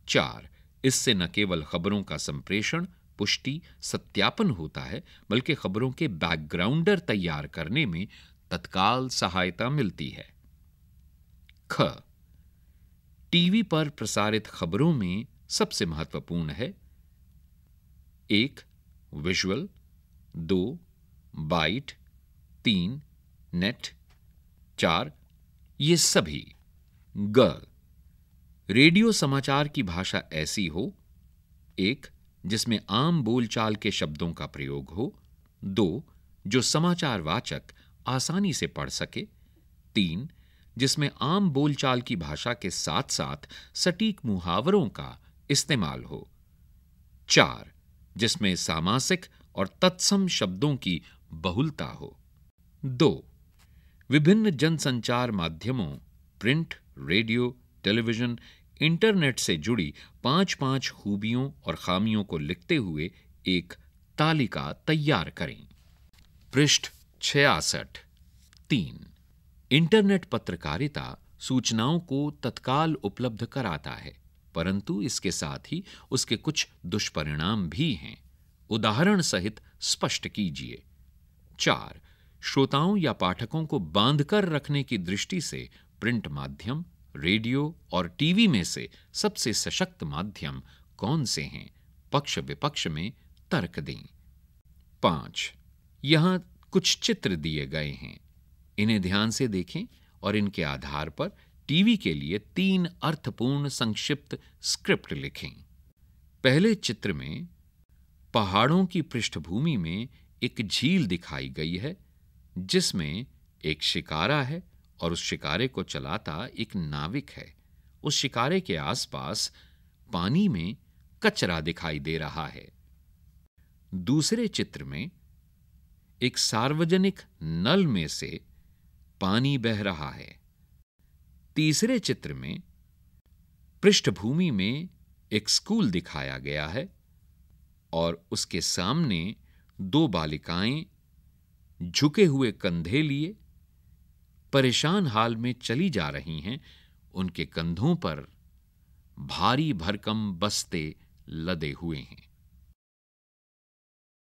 चार इससे न केवल खबरों का संप्रेषण पुष्टि सत्यापन होता है बल्कि खबरों के बैकग्राउंडर तैयार करने में तत्काल सहायता मिलती है ख टीवी पर प्रसारित खबरों में सबसे महत्वपूर्ण है एक विजुअल दो बाइट तीन नेट चार ये सभी ग रेडियो समाचार की भाषा ऐसी हो एक जिसमें आम बोलचाल के शब्दों का प्रयोग हो दो जो समाचार वाचक आसानी से पढ़ सके तीन जिसमें आम बोलचाल की भाषा के साथ साथ सटीक मुहावरों का इस्तेमाल हो चार जिसमें सामासिक और तत्सम शब्दों की बहुलता हो दो विभिन्न जनसंचार माध्यमों प्रिंट रेडियो टेलीविजन इंटरनेट से जुड़ी पांच पांच खूबियों और खामियों को लिखते हुए एक तालिका तैयार करें पृष्ठ छियासठ तीन इंटरनेट पत्रकारिता सूचनाओं को तत्काल उपलब्ध कराता है परंतु इसके साथ ही उसके कुछ दुष्परिणाम भी हैं उदाहरण सहित स्पष्ट कीजिए चार श्रोताओं या पाठकों को बांधकर रखने की दृष्टि से प्रिंट माध्यम रेडियो और टीवी में से सबसे सशक्त माध्यम कौन से हैं पक्ष विपक्ष में तर्क दें पांच यहां कुछ चित्र दिए गए हैं इन्हें ध्यान से देखें और इनके आधार पर टीवी के लिए तीन अर्थपूर्ण संक्षिप्त स्क्रिप्ट लिखें पहले चित्र में पहाड़ों की पृष्ठभूमि में एक झील दिखाई गई है जिसमें एक शिकारा है और उस शिकारे को चलाता एक नाविक है उस शिकारे के आसपास पानी में कचरा दिखाई दे रहा है दूसरे चित्र में एक सार्वजनिक नल में से पानी बह रहा है तीसरे चित्र में पृष्ठभूमि में एक स्कूल दिखाया गया है और उसके सामने दो बालिकाएं झुके हुए कंधे लिए परेशान हाल में चली जा रही हैं उनके कंधों पर भारी भरकम बस्ते लदे हुए हैं